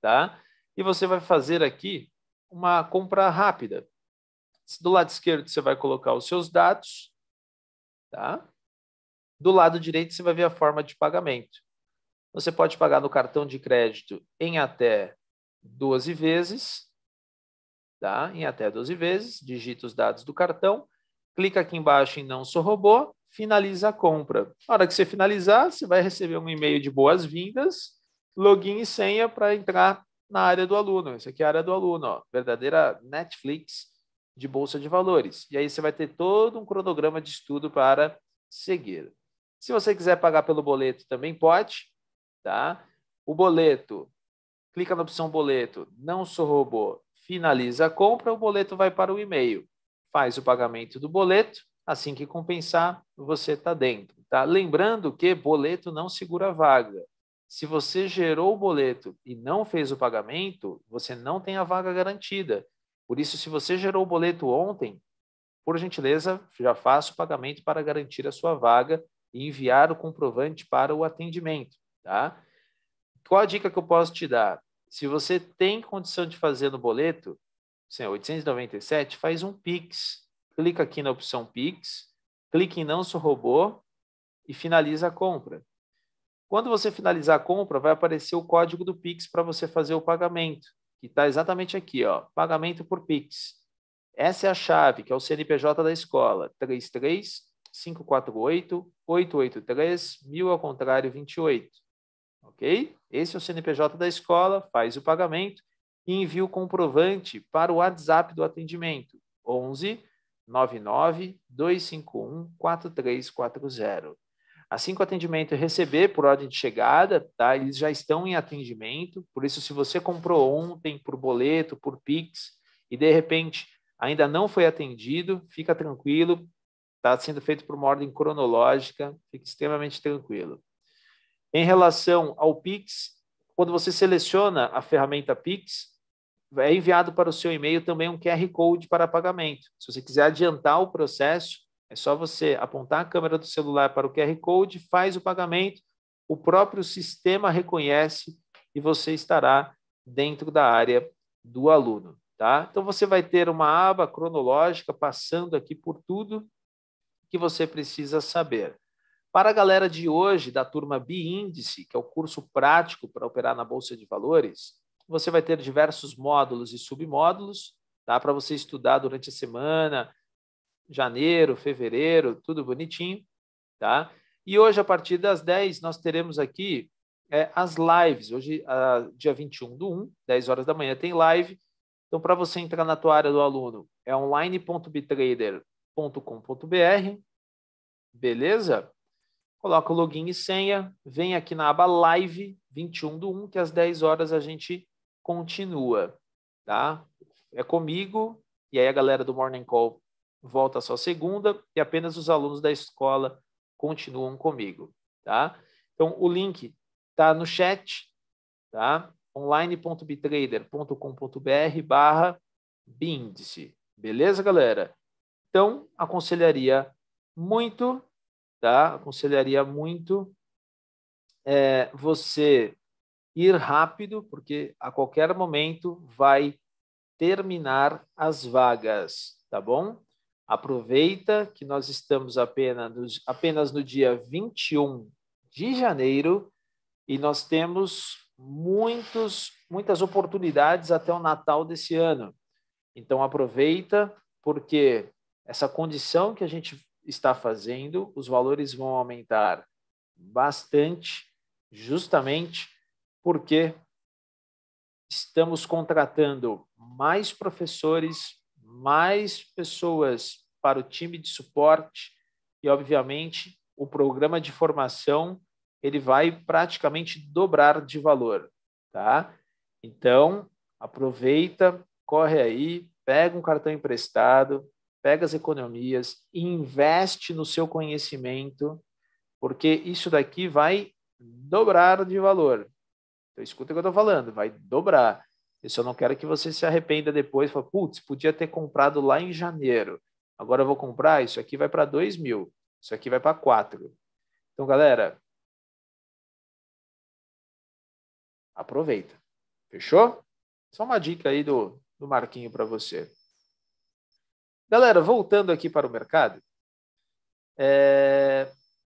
tá? E você vai fazer aqui uma compra rápida. Do lado esquerdo, você vai colocar os seus dados, tá? Do lado direito, você vai ver a forma de pagamento. Você pode pagar no cartão de crédito em até 12 vezes, tá? em até 12 vezes, digita os dados do cartão, clica aqui embaixo em Não Sou Robô, finaliza a compra. Na hora que você finalizar, você vai receber um e-mail de boas-vindas, login e senha para entrar na área do aluno. Isso aqui é a área do aluno, ó, verdadeira Netflix de Bolsa de Valores. E aí você vai ter todo um cronograma de estudo para seguir. Se você quiser pagar pelo boleto, também pode. Tá? O boleto, clica na opção boleto, não sou robô, finaliza a compra, o boleto vai para o e-mail. Faz o pagamento do boleto, assim que compensar, você está dentro. Tá? Lembrando que boleto não segura vaga. Se você gerou o boleto e não fez o pagamento, você não tem a vaga garantida. Por isso, se você gerou o boleto ontem, por gentileza, já faça o pagamento para garantir a sua vaga e enviar o comprovante para o atendimento. Tá? Qual a dica que eu posso te dar? Se você tem condição de fazer no boleto, assim, 897, faz um Pix. Clica aqui na opção Pix, clique em Não Sou Robô e finaliza a compra. Quando você finalizar a compra, vai aparecer o código do Pix para você fazer o pagamento, que está exatamente aqui, ó, pagamento por Pix. Essa é a chave, que é o CNPJ da escola, 33 548 883 1000 ao contrário 28 ok? Esse é o CNPJ da escola, faz o pagamento e envia o comprovante para o WhatsApp do atendimento, 11 99 251 4340. Assim que o atendimento é receber por ordem de chegada, tá? Eles já estão em atendimento, por isso se você comprou ontem por boleto, por Pix e de repente ainda não foi atendido, fica tranquilo, está sendo feito por uma ordem cronológica, fique extremamente tranquilo. Em relação ao Pix, quando você seleciona a ferramenta Pix, é enviado para o seu e-mail também um QR Code para pagamento. Se você quiser adiantar o processo, é só você apontar a câmera do celular para o QR Code, faz o pagamento, o próprio sistema reconhece e você estará dentro da área do aluno. Tá? Então, você vai ter uma aba cronológica passando aqui por tudo que você precisa saber. Para a galera de hoje, da turma Biíndice, que é o curso prático para operar na Bolsa de Valores, você vai ter diversos módulos e submódulos tá? para você estudar durante a semana, janeiro, fevereiro, tudo bonitinho. Tá? E hoje, a partir das 10, nós teremos aqui é, as lives. Hoje, a, dia 21 do 1, 10 horas da manhã, tem live. Então, para você entrar na tua área do aluno, é online.bitrader.com.br. Beleza? coloca o login e senha, vem aqui na aba Live 21 do 1, que às 10 horas a gente continua, tá? É comigo, e aí a galera do Morning Call volta só segunda, e apenas os alunos da escola continuam comigo, tá? Então, o link tá no chat, tá? online.bitrader.com.br barra Bíndice. Beleza, galera? Então, aconselharia muito tá? Aconselharia muito é, você ir rápido, porque a qualquer momento vai terminar as vagas, tá bom? Aproveita que nós estamos apenas, apenas no dia 21 de janeiro e nós temos muitos, muitas oportunidades até o Natal desse ano. Então aproveita, porque essa condição que a gente está fazendo, os valores vão aumentar bastante, justamente porque estamos contratando mais professores, mais pessoas para o time de suporte e, obviamente, o programa de formação ele vai praticamente dobrar de valor, tá? Então, aproveita, corre aí, pega um cartão emprestado, pega as economias, investe no seu conhecimento, porque isso daqui vai dobrar de valor. Então, escuta o que eu estou falando, vai dobrar. Eu só não quero que você se arrependa depois, fala, putz, podia ter comprado lá em janeiro, agora eu vou comprar, isso aqui vai para 2 mil, isso aqui vai para 4. Então, galera, aproveita. Fechou? Só uma dica aí do, do Marquinho para você. Galera, voltando aqui para o mercado, é...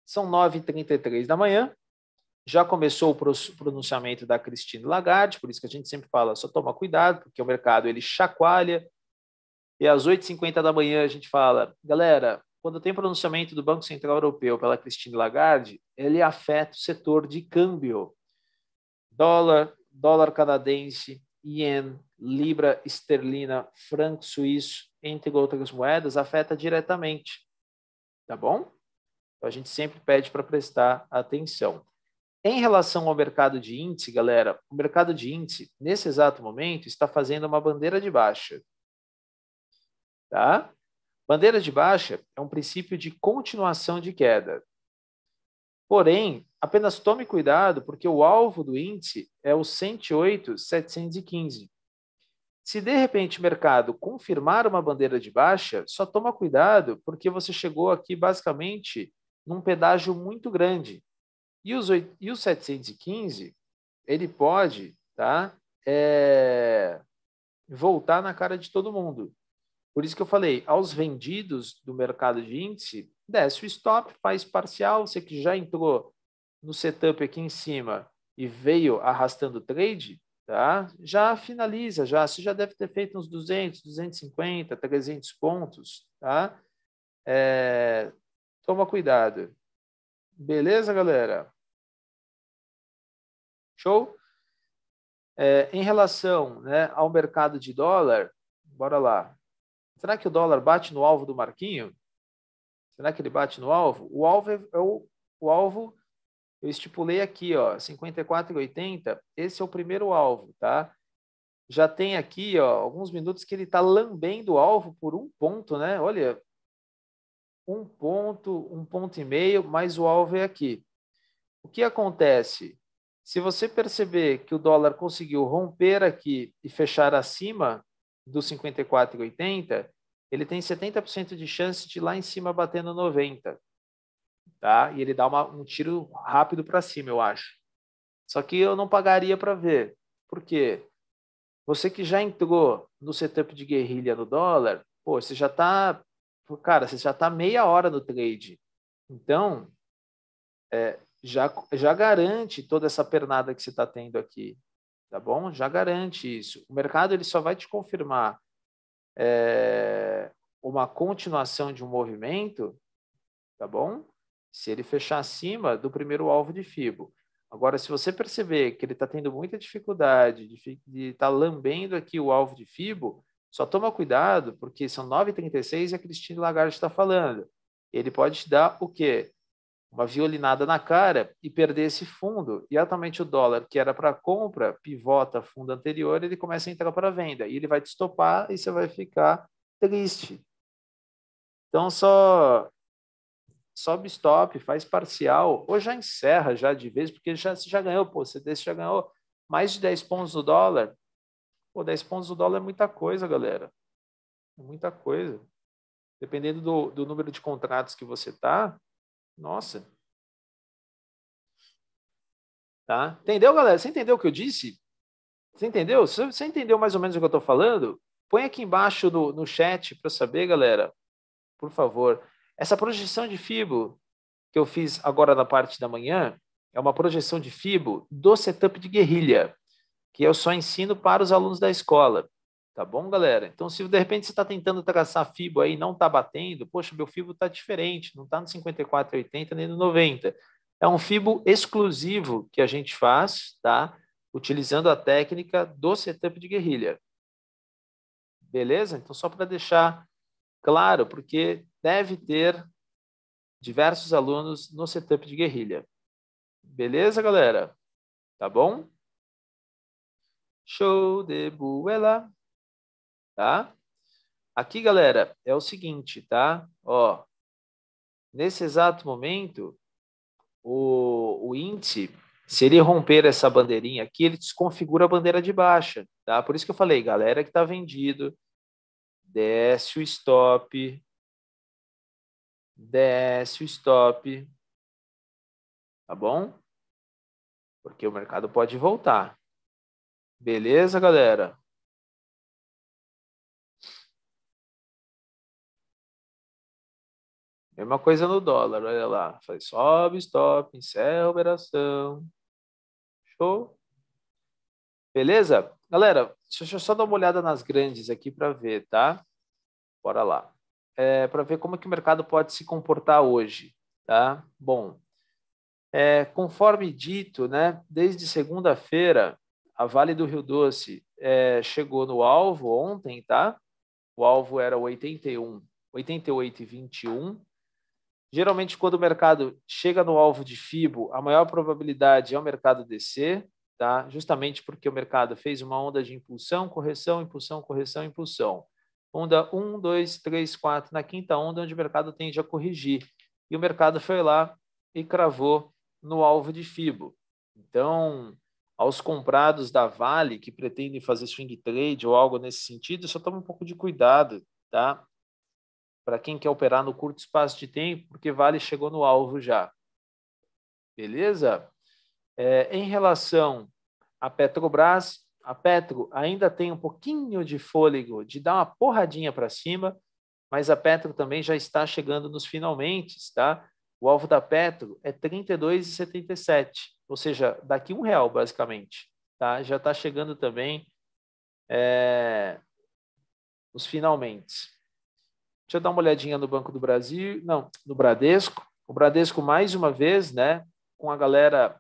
são 9h33 da manhã, já começou o pronunciamento da Christine Lagarde, por isso que a gente sempre fala, só toma cuidado, porque o mercado ele chacoalha. E às 8h50 da manhã a gente fala, galera, quando tem pronunciamento do Banco Central Europeu pela Christine Lagarde, ele afeta o setor de câmbio. Dólar, dólar canadense, ien, libra esterlina, franco suíço, entre outras moedas, afeta diretamente. Tá bom? Então, a gente sempre pede para prestar atenção. Em relação ao mercado de índice, galera, o mercado de índice, nesse exato momento, está fazendo uma bandeira de baixa. Tá? Bandeira de baixa é um princípio de continuação de queda. Porém, apenas tome cuidado, porque o alvo do índice é o 108,715. Se de repente o mercado confirmar uma bandeira de baixa, só toma cuidado, porque você chegou aqui basicamente num pedágio muito grande. E os, e os 715, ele pode tá, é, voltar na cara de todo mundo. Por isso que eu falei, aos vendidos do mercado de índice, desce o stop, faz parcial, você que já entrou no setup aqui em cima e veio arrastando o trade, tá? já finaliza, já. Você já deve ter feito uns 200, 250, 300 pontos. Tá? É... Toma cuidado. Beleza, galera? Show? É, em relação né, ao mercado de dólar, bora lá. Será que o dólar bate no alvo do Marquinho? Será que ele bate no alvo? O alvo é, é o, o alvo eu estipulei aqui, ó, 54,80, esse é o primeiro alvo, tá? Já tem aqui, ó, alguns minutos que ele está lambendo o alvo por um ponto, né? Olha, um ponto, um ponto e meio, mas o alvo é aqui. O que acontece? Se você perceber que o dólar conseguiu romper aqui e fechar acima do 54,80, ele tem 70% de chance de lá em cima bater no 90 tá? E ele dá uma, um tiro rápido para cima, eu acho. Só que eu não pagaria para ver. Por quê? Você que já entrou no setup de guerrilha no dólar, pô, você já está, cara, você já tá meia hora no trade. Então, é, já, já garante toda essa pernada que você está tendo aqui, tá bom? Já garante isso. O mercado ele só vai te confirmar é, uma continuação de um movimento, tá bom? se ele fechar acima do primeiro alvo de FIBO. Agora, se você perceber que ele está tendo muita dificuldade de estar tá lambendo aqui o alvo de FIBO, só toma cuidado, porque são 9h36 e a Cristina Lagarde está falando. Ele pode te dar o quê? Uma violinada na cara e perder esse fundo. E atualmente o dólar, que era para compra, pivota fundo anterior, ele começa a entrar para venda. E ele vai te estopar e você vai ficar triste. Então, só sobe stop, faz parcial, ou já encerra já de vez, porque já, você já ganhou, pô, você já ganhou mais de 10 pontos no dólar. Pô, 10 pontos no dólar é muita coisa, galera. É muita coisa. Dependendo do, do número de contratos que você tá, nossa. Tá? Entendeu, galera? Você entendeu o que eu disse? Você entendeu? Você, você entendeu mais ou menos o que eu estou falando? Põe aqui embaixo no, no chat para saber, galera. Por favor. Essa projeção de FIBO que eu fiz agora na parte da manhã é uma projeção de FIBO do setup de guerrilha, que eu só ensino para os alunos da escola. Tá bom, galera? Então, se de repente você está tentando traçar FIBO aí e não está batendo, poxa, meu FIBO está diferente, não está no 54, 80 nem no 90. É um FIBO exclusivo que a gente faz, tá? Utilizando a técnica do setup de guerrilha. Beleza? Então, só para deixar claro, porque deve ter diversos alunos no setup de guerrilha. Beleza, galera? Tá bom? Show de buela. Tá? Aqui, galera, é o seguinte, tá? Ó, nesse exato momento, o, o índice, se ele romper essa bandeirinha aqui, ele desconfigura a bandeira de baixa, tá? Por isso que eu falei, galera que tá vendido, desce o stop, desce o stop, tá bom? Porque o mercado pode voltar. Beleza, galera? Mesma coisa no dólar, olha lá. Falei, sobe, stop, encerra a operação. Show? Beleza? Galera, deixa eu só dar uma olhada nas grandes aqui para ver, tá? Bora lá é, para ver como é que o mercado pode se comportar hoje. Tá? Bom, é, conforme dito, né, desde segunda-feira, a Vale do Rio Doce é, chegou no alvo ontem, tá? O alvo era 81, 88,21. Geralmente, quando o mercado chega no alvo de FIBO, a maior probabilidade é o mercado descer, tá? Justamente porque o mercado fez uma onda de impulsão, correção, impulsão, correção, impulsão onda 1, 2, 3, 4, na quinta onda, é onde o mercado tende a corrigir. E o mercado foi lá e cravou no alvo de FIBO. Então, aos comprados da Vale, que pretendem fazer swing trade ou algo nesse sentido, só toma um pouco de cuidado, tá? Para quem quer operar no curto espaço de tempo, porque Vale chegou no alvo já. Beleza? É, em relação a Petrobras, a Petro ainda tem um pouquinho de fôlego de dar uma porradinha para cima, mas a Petro também já está chegando nos finalmente, tá? O alvo da Petro é 32,77, ou seja, daqui um real basicamente, tá? Já está chegando também é, os finalmente. Deixa eu dar uma olhadinha no Banco do Brasil, não, no Bradesco. O Bradesco mais uma vez, né? Com a galera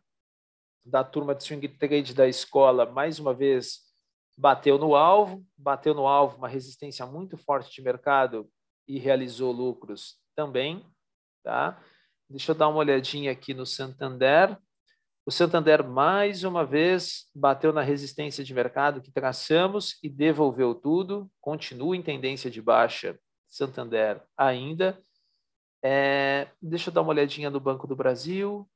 da turma de swing trade da escola, mais uma vez, bateu no alvo, bateu no alvo uma resistência muito forte de mercado e realizou lucros também, tá? Deixa eu dar uma olhadinha aqui no Santander. O Santander mais uma vez bateu na resistência de mercado que traçamos e devolveu tudo, continua em tendência de baixa. Santander ainda. É, deixa eu dar uma olhadinha no Banco do Brasil.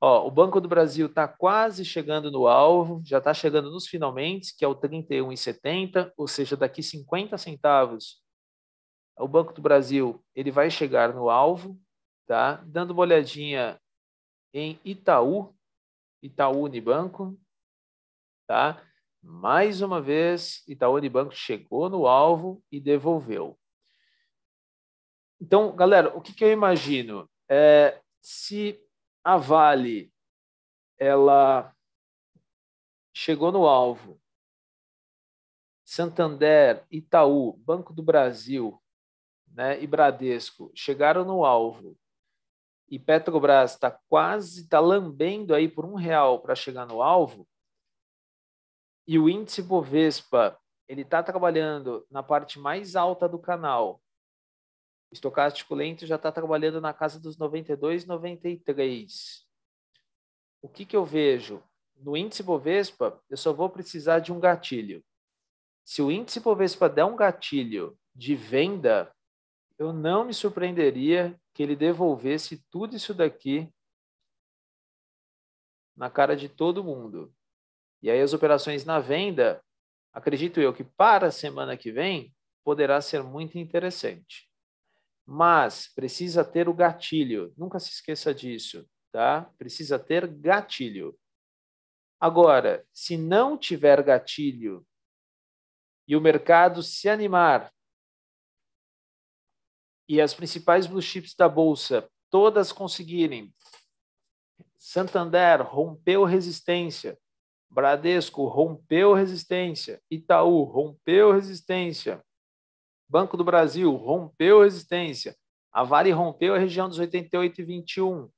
Ó, o Banco do Brasil está quase chegando no alvo, já está chegando nos finalmente, que é o 31,70, ou seja, daqui 50 centavos, o Banco do Brasil ele vai chegar no alvo, tá? Dando uma olhadinha em Itaú, Itaú Unibanco, tá? Mais uma vez, Itaú Unibanco chegou no alvo e devolveu. Então, galera, o que, que eu imagino? É, se a Vale ela chegou no alvo. Santander, Itaú, Banco do Brasil né, e Bradesco chegaram no alvo. E Petrobras está quase, está lambendo aí por um real para chegar no alvo. E o índice Bovespa, ele está trabalhando na parte mais alta do canal, Estocástico lento já está trabalhando na casa dos 92, 93. O que, que eu vejo? No índice Bovespa, eu só vou precisar de um gatilho. Se o índice Bovespa der um gatilho de venda, eu não me surpreenderia que ele devolvesse tudo isso daqui na cara de todo mundo. E aí as operações na venda, acredito eu que para a semana que vem poderá ser muito interessante mas precisa ter o gatilho. Nunca se esqueça disso, tá? Precisa ter gatilho. Agora, se não tiver gatilho e o mercado se animar e as principais blue chips da bolsa todas conseguirem, Santander rompeu resistência, Bradesco rompeu resistência, Itaú rompeu resistência, Banco do Brasil rompeu resistência. A Vale rompeu a região dos 88 e 21.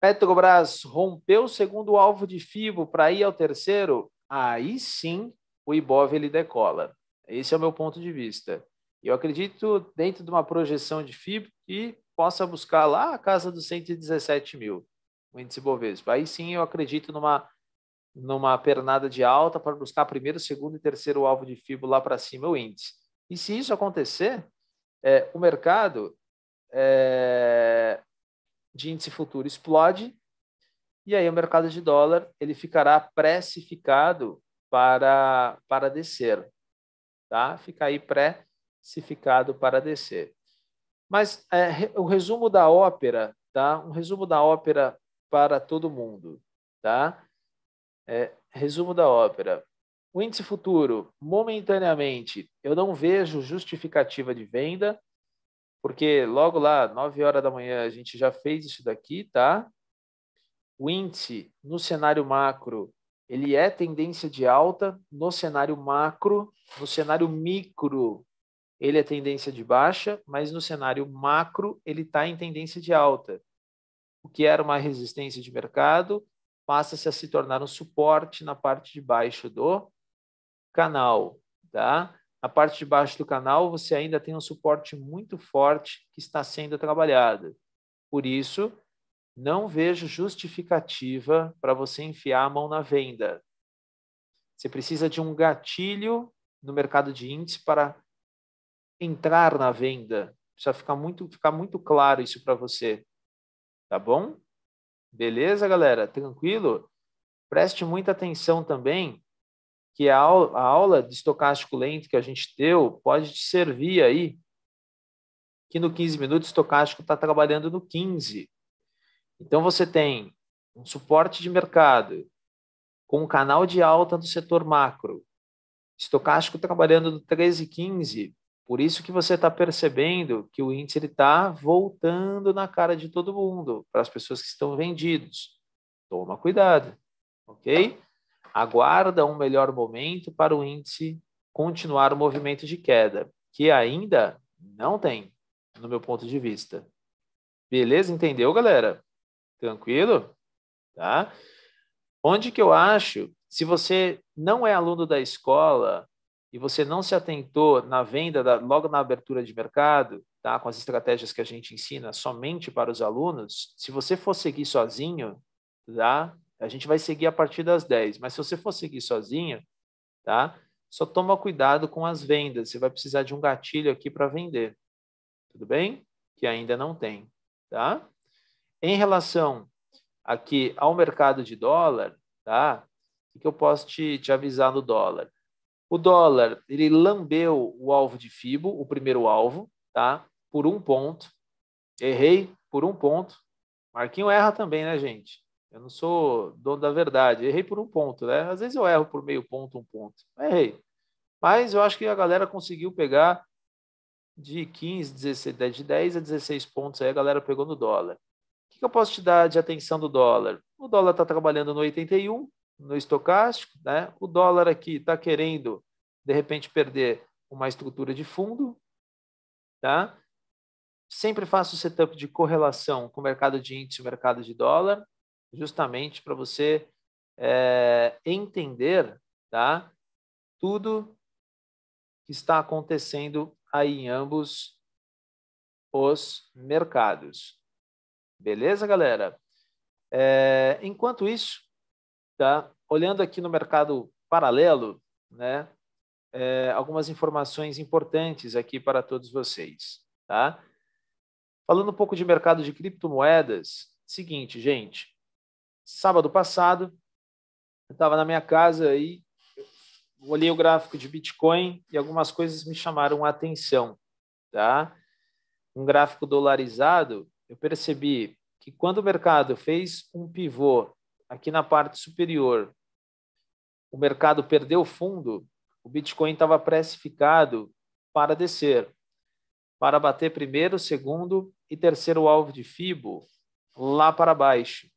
Petrobras rompeu o segundo alvo de FIBO para ir ao terceiro. Aí sim o Ibov ele decola. Esse é o meu ponto de vista. Eu acredito, dentro de uma projeção de FIBO, que possa buscar lá a casa dos 117 mil, o índice Bovespa. Aí sim eu acredito numa, numa pernada de alta para buscar primeiro, segundo e terceiro alvo de FIBO lá para cima, o índice. E se isso acontecer, é, o mercado é, de índice futuro explode e aí o mercado de dólar ele ficará precificado para, para descer. Tá? Fica aí precificado para descer. Mas é, o resumo da ópera, tá? Um resumo da ópera para todo mundo, tá? É, resumo da ópera. O índice futuro, momentaneamente, eu não vejo justificativa de venda, porque logo lá, 9 horas da manhã, a gente já fez isso daqui, tá? O índice, no cenário macro, ele é tendência de alta, no cenário macro, no cenário micro, ele é tendência de baixa, mas no cenário macro, ele está em tendência de alta. O que era uma resistência de mercado passa-se a se tornar um suporte na parte de baixo do canal, tá? Na parte de baixo do canal, você ainda tem um suporte muito forte que está sendo trabalhado. Por isso, não vejo justificativa para você enfiar a mão na venda. Você precisa de um gatilho no mercado de índice para entrar na venda. Precisa ficar muito, ficar muito claro isso para você. Tá bom? Beleza, galera? Tranquilo? Preste muita atenção também que a aula de estocástico lento que a gente deu pode te servir aí, que no 15 minutos estocástico está trabalhando no 15. Então você tem um suporte de mercado com um canal de alta no setor macro, estocástico trabalhando no 13 e 15, por isso que você está percebendo que o índice está voltando na cara de todo mundo, para as pessoas que estão vendidos. Toma cuidado, ok? aguarda um melhor momento para o índice continuar o movimento de queda, que ainda não tem, no meu ponto de vista. Beleza? Entendeu, galera? Tranquilo? Tá? Onde que eu acho, se você não é aluno da escola e você não se atentou na venda, da, logo na abertura de mercado, tá? com as estratégias que a gente ensina somente para os alunos, se você for seguir sozinho, tá? A gente vai seguir a partir das 10, mas se você for seguir sozinho, tá? Só toma cuidado com as vendas. Você vai precisar de um gatilho aqui para vender. Tudo bem? Que ainda não tem, tá? Em relação aqui ao mercado de dólar, tá? O que eu posso te, te avisar no dólar? O dólar, ele lambeu o alvo de FIBO, o primeiro alvo, tá? Por um ponto. Errei por um ponto. Marquinho erra também, né, gente? Eu não sou dono da verdade. Errei por um ponto, né? Às vezes eu erro por meio ponto, um ponto. Errei. Mas eu acho que a galera conseguiu pegar de 15, 16, de 10 a 16 pontos aí a galera pegou no dólar. O que, eu posso te dar de atenção do dólar? O dólar está trabalhando no 81, no estocástico, né? O dólar aqui está querendo, de repente, perder uma estrutura de fundo, tá? Sempre faço setup de correlação com o mercado de índice e o mercado de dólar justamente para você é, entender tá, tudo que está acontecendo aí em ambos os mercados. Beleza, galera? É, enquanto isso, tá, olhando aqui no mercado paralelo, né, é, algumas informações importantes aqui para todos vocês. Tá? Falando um pouco de mercado de criptomoedas, seguinte, gente, sábado passado, eu estava na minha casa e olhei o gráfico de Bitcoin e algumas coisas me chamaram a atenção, tá? Um gráfico dolarizado, eu percebi que quando o mercado fez um pivô aqui na parte superior, o mercado perdeu fundo, o Bitcoin estava precificado para descer, para bater primeiro, segundo e terceiro alvo de Fibo lá para baixo.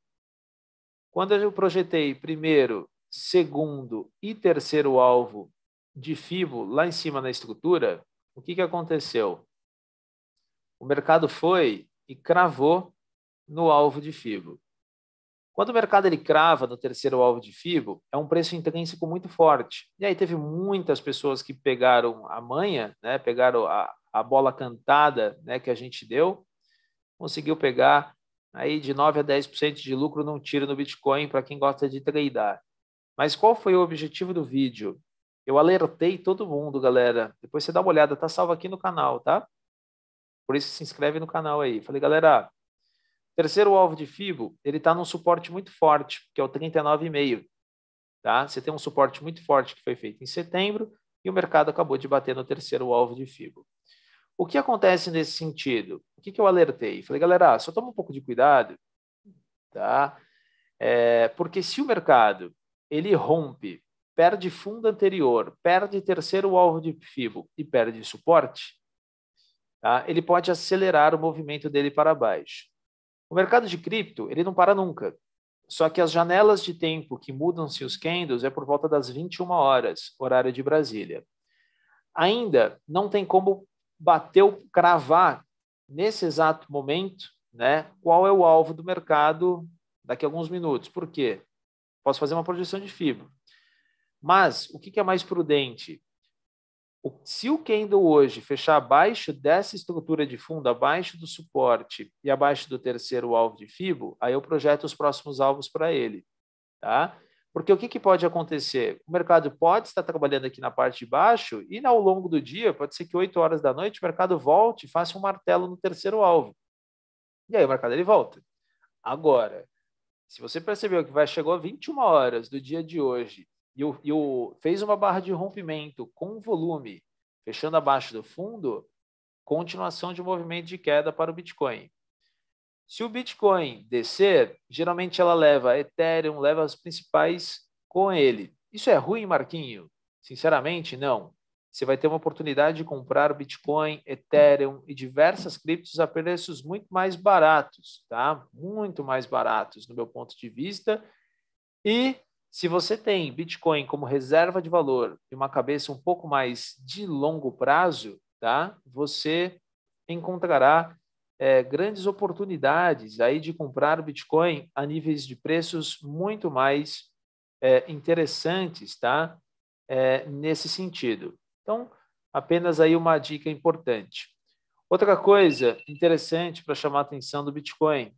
Quando eu projetei primeiro, segundo e terceiro alvo de FIBO lá em cima na estrutura, o que, que aconteceu? O mercado foi e cravou no alvo de FIBO. Quando o mercado ele crava no terceiro alvo de FIBO, é um preço intrínseco muito forte. E aí teve muitas pessoas que pegaram a manha, né, pegaram a, a bola cantada né, que a gente deu, conseguiu pegar aí de 9 a 10% de lucro não tira no Bitcoin para quem gosta de tradear. Mas qual foi o objetivo do vídeo? Eu alertei todo mundo, galera. Depois você dá uma olhada, tá salvo aqui no canal, tá? Por isso se inscreve no canal aí. Falei, galera, terceiro alvo de FIBO, ele está num suporte muito forte, que é o 39,5. Tá? Você tem um suporte muito forte que foi feito em setembro e o mercado acabou de bater no terceiro alvo de FIBO. O que acontece nesse sentido? O que, que eu alertei? Falei, galera, só toma um pouco de cuidado, tá? É, porque se o mercado ele rompe, perde fundo anterior, perde terceiro alvo de FIBO e perde suporte, tá? ele pode acelerar o movimento dele para baixo. O mercado de cripto ele não para nunca. Só que as janelas de tempo que mudam-se os candles é por volta das 21 horas, horário de Brasília. Ainda não tem como bateu, cravar nesse exato momento, né, qual é o alvo do mercado daqui a alguns minutos. Por quê? Posso fazer uma projeção de fibra. Mas o que é mais prudente? Se o candle hoje fechar abaixo dessa estrutura de fundo, abaixo do suporte e abaixo do terceiro alvo de FIBO, aí eu projeto os próximos alvos para ele. Tá? Porque o que, que, pode acontecer? O mercado pode estar trabalhando aqui na parte de baixo e ao longo do dia, pode ser que 8 horas da noite, o mercado volte e faça um martelo no terceiro alvo. E aí o mercado ele volta. Agora, se você percebeu que vai chegou a 21 horas do dia de hoje e, o, e o, fez uma barra de rompimento com volume, fechando abaixo do fundo, continuação de movimento de queda para o Bitcoin. Se o Bitcoin descer, geralmente ela leva Ethereum, leva as principais com ele. Isso é ruim, Marquinho? Sinceramente, não. Você vai ter uma oportunidade de comprar Bitcoin, Ethereum e diversas criptos a preços muito mais baratos, tá? Muito mais baratos, no meu ponto de vista. E se você tem Bitcoin como reserva de valor e uma cabeça um pouco mais de longo prazo, tá? Você encontrará é, grandes oportunidades aí de comprar o Bitcoin a níveis de preços muito mais é, interessantes, tá? É, nesse sentido. Então, apenas aí uma dica importante. Outra coisa interessante para chamar a atenção do Bitcoin,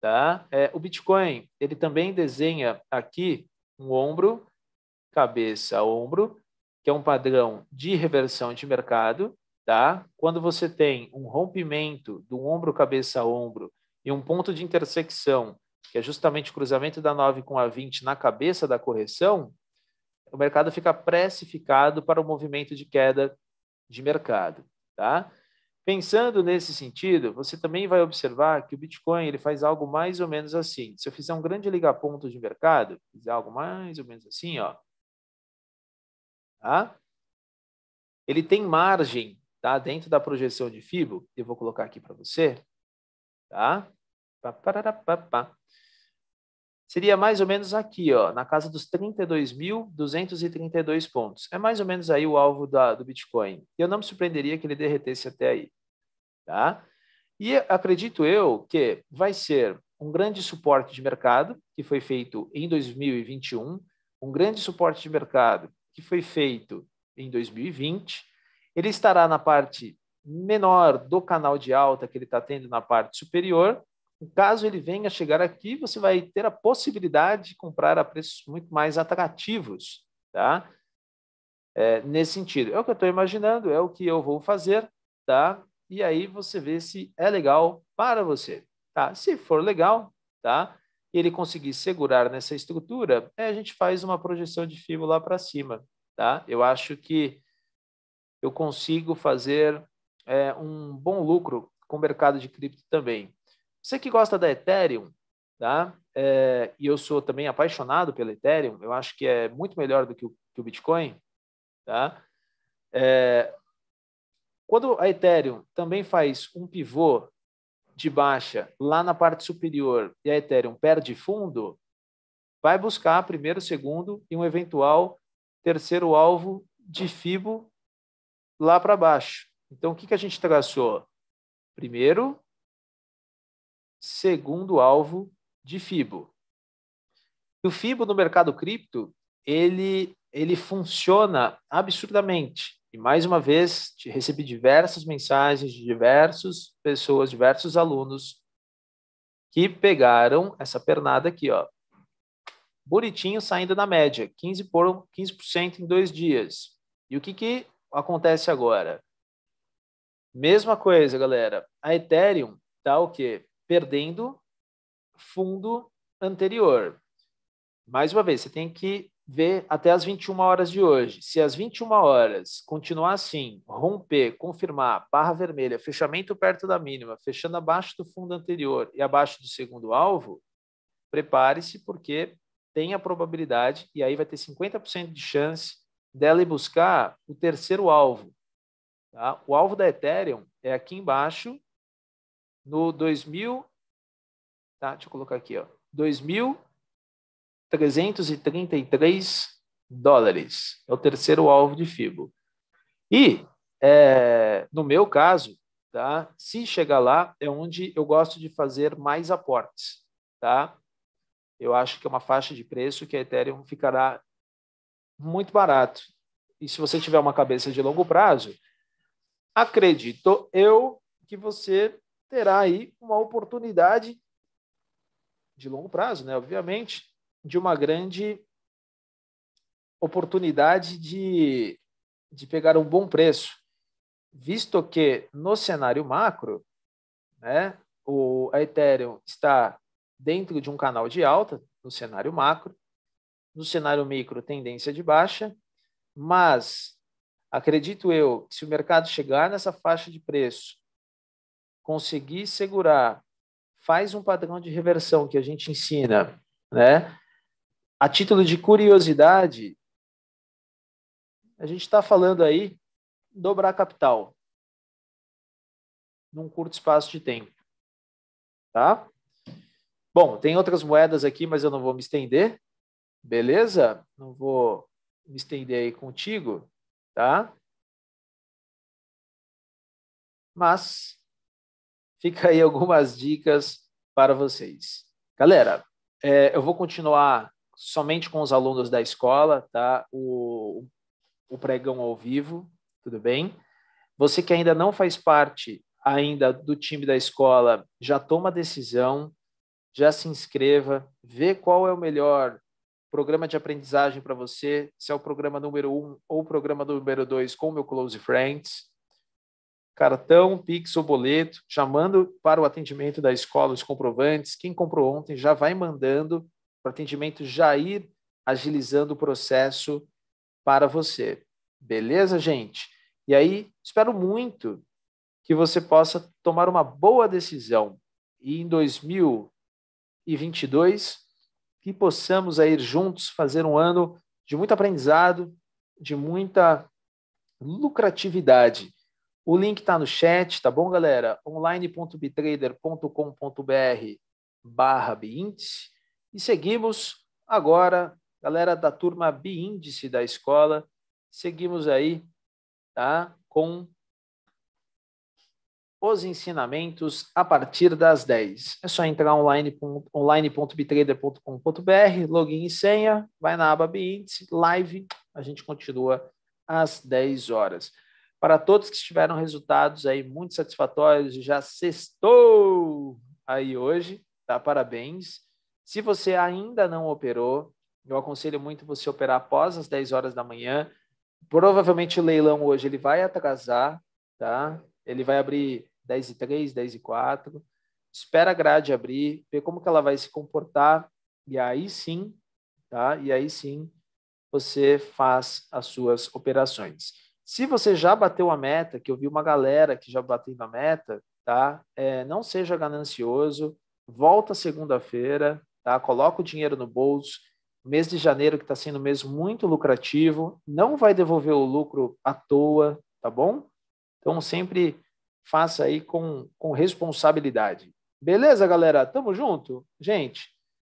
tá? É, o Bitcoin ele também desenha aqui um ombro, cabeça, ombro, que é um padrão de reversão de mercado, tá? Quando você tem um rompimento do ombro cabeça ombro e um ponto de intersecção, que é justamente o cruzamento da 9 com a 20 na cabeça da correção, o mercado fica precificado para o movimento de queda de mercado, tá? Pensando nesse sentido, você também vai observar que o Bitcoin ele faz algo mais ou menos assim. Se eu fizer um grande ligaponto de mercado, fizer algo mais ou menos assim, ó, tá? ele tem margem tá? Dentro da projeção de Fibo, eu vou colocar aqui para você, tá? Seria mais ou menos aqui, ó, na casa dos 32.232 pontos. É mais ou menos aí o alvo da, do Bitcoin. Eu não me surpreenderia que ele derretesse até aí, tá? E acredito eu que vai ser um grande suporte de mercado, que foi feito em 2021, um grande suporte de mercado, que foi feito em 2020, ele estará na parte menor do canal de alta que ele está tendo na parte superior. Caso ele venha chegar aqui, você vai ter a possibilidade de comprar a preços muito mais atrativos, tá? É, nesse sentido. É o que eu estou imaginando, é o que eu vou fazer, tá? E aí você vê se é legal para você, tá? Se for legal, tá? E ele conseguir segurar nessa estrutura, é, a gente faz uma projeção de FIBO lá para cima, tá? Eu acho que eu consigo fazer é, um bom lucro com o mercado de cripto também. Você que gosta da Ethereum, tá? É, e eu sou também apaixonado pela Ethereum, eu acho que é muito melhor do que o, que o Bitcoin, tá? É, quando a Ethereum também faz um pivô de baixa lá na parte superior e a Ethereum perde fundo, vai buscar primeiro, segundo e um eventual terceiro alvo de FIBO lá para baixo. Então, o que, que a gente traçou? Primeiro, segundo alvo de FIBO. o FIBO no mercado cripto, ele, ele funciona absurdamente. E mais uma vez, recebi diversas mensagens de diversas pessoas, diversos alunos que pegaram essa pernada aqui, ó. Bonitinho saindo na média, 15%, por, 15 em dois dias. E o que, que acontece agora? Mesma coisa, galera. A Ethereum tá o quê? Perdendo fundo anterior. Mais uma vez, você tem que ver até as 21 horas de hoje. Se às 21 horas continuar assim, romper, confirmar, barra vermelha, fechamento perto da mínima, fechando abaixo do fundo anterior e abaixo do segundo alvo, prepare-se porque tem a probabilidade e aí vai ter 50% de chance dela ir buscar o terceiro alvo. Tá? O alvo da Ethereum é aqui embaixo, no 2000, tá? deixa eu colocar aqui, ó, 2.333 dólares. É o terceiro alvo de FIBO. E, é, no meu caso, tá? se chegar lá, é onde eu gosto de fazer mais aportes. Tá? Eu acho que é uma faixa de preço que a Ethereum ficará muito barato. E se você tiver uma cabeça de longo prazo, acredito eu que você terá aí uma oportunidade de longo prazo, né? Obviamente, de uma grande oportunidade de, de pegar um bom preço, visto que no cenário macro, né, o a Ethereum está dentro de um canal de alta no cenário macro, no cenário micro, tendência de baixa, mas acredito eu, se o mercado chegar nessa faixa de preço, conseguir segurar, faz um padrão de reversão que a gente ensina, né? A título de curiosidade, a gente está falando aí dobrar capital num curto espaço de tempo, tá? Bom, tem outras moedas aqui, mas eu não vou me estender. Beleza? Não vou me estender aí contigo, tá? Mas fica aí algumas dicas para vocês. Galera, é, eu vou continuar somente com os alunos da escola, tá? O, o pregão ao vivo, tudo bem? Você que ainda não faz parte ainda do time da escola, já toma a decisão, já se inscreva, vê qual é o melhor programa de aprendizagem para você, se é o programa número um ou o programa número dois com meu Close Friends. Cartão, Pix ou boleto, chamando para o atendimento da escola os comprovantes. Quem comprou ontem já vai mandando para o atendimento já ir agilizando o processo para você. Beleza, gente? E aí, espero muito que você possa tomar uma boa decisão e em 2022 que possamos aí juntos fazer um ano de muito aprendizado, de muita lucratividade. O link está no chat, tá bom, galera? online.bitrader.com.br barra biíndice. E seguimos agora, galera da turma biíndice da escola, seguimos aí tá, com os ensinamentos a partir das 10. É só entrar online, online.bitrader.com.br, login e senha, vai na aba Biíndice, live, a gente continua às 10 horas. Para todos que tiveram resultados aí muito satisfatórios, já sextou aí hoje, tá? Parabéns. Se você ainda não operou, eu aconselho muito você operar após as 10 horas da manhã. Provavelmente o leilão hoje ele vai atrasar, tá? Ele vai abrir 10 e 3, 10 e 4, espera a grade abrir, vê como que ela vai se comportar, e aí sim, tá? E aí sim você faz as suas operações. Se você já bateu a meta, que eu vi uma galera que já bateu na meta, tá? É, não seja ganancioso, volta segunda-feira, tá? Coloca o dinheiro no bolso. Mês de janeiro que está sendo um mês muito lucrativo, não vai devolver o lucro à toa, tá bom? Então sempre faça aí com, com responsabilidade. Beleza, galera? Tamo junto? Gente,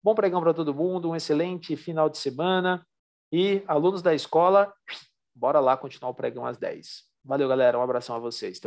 bom pregão para todo mundo, um excelente final de semana. E alunos da escola, bora lá continuar o pregão às 10. Valeu, galera. Um abração a vocês.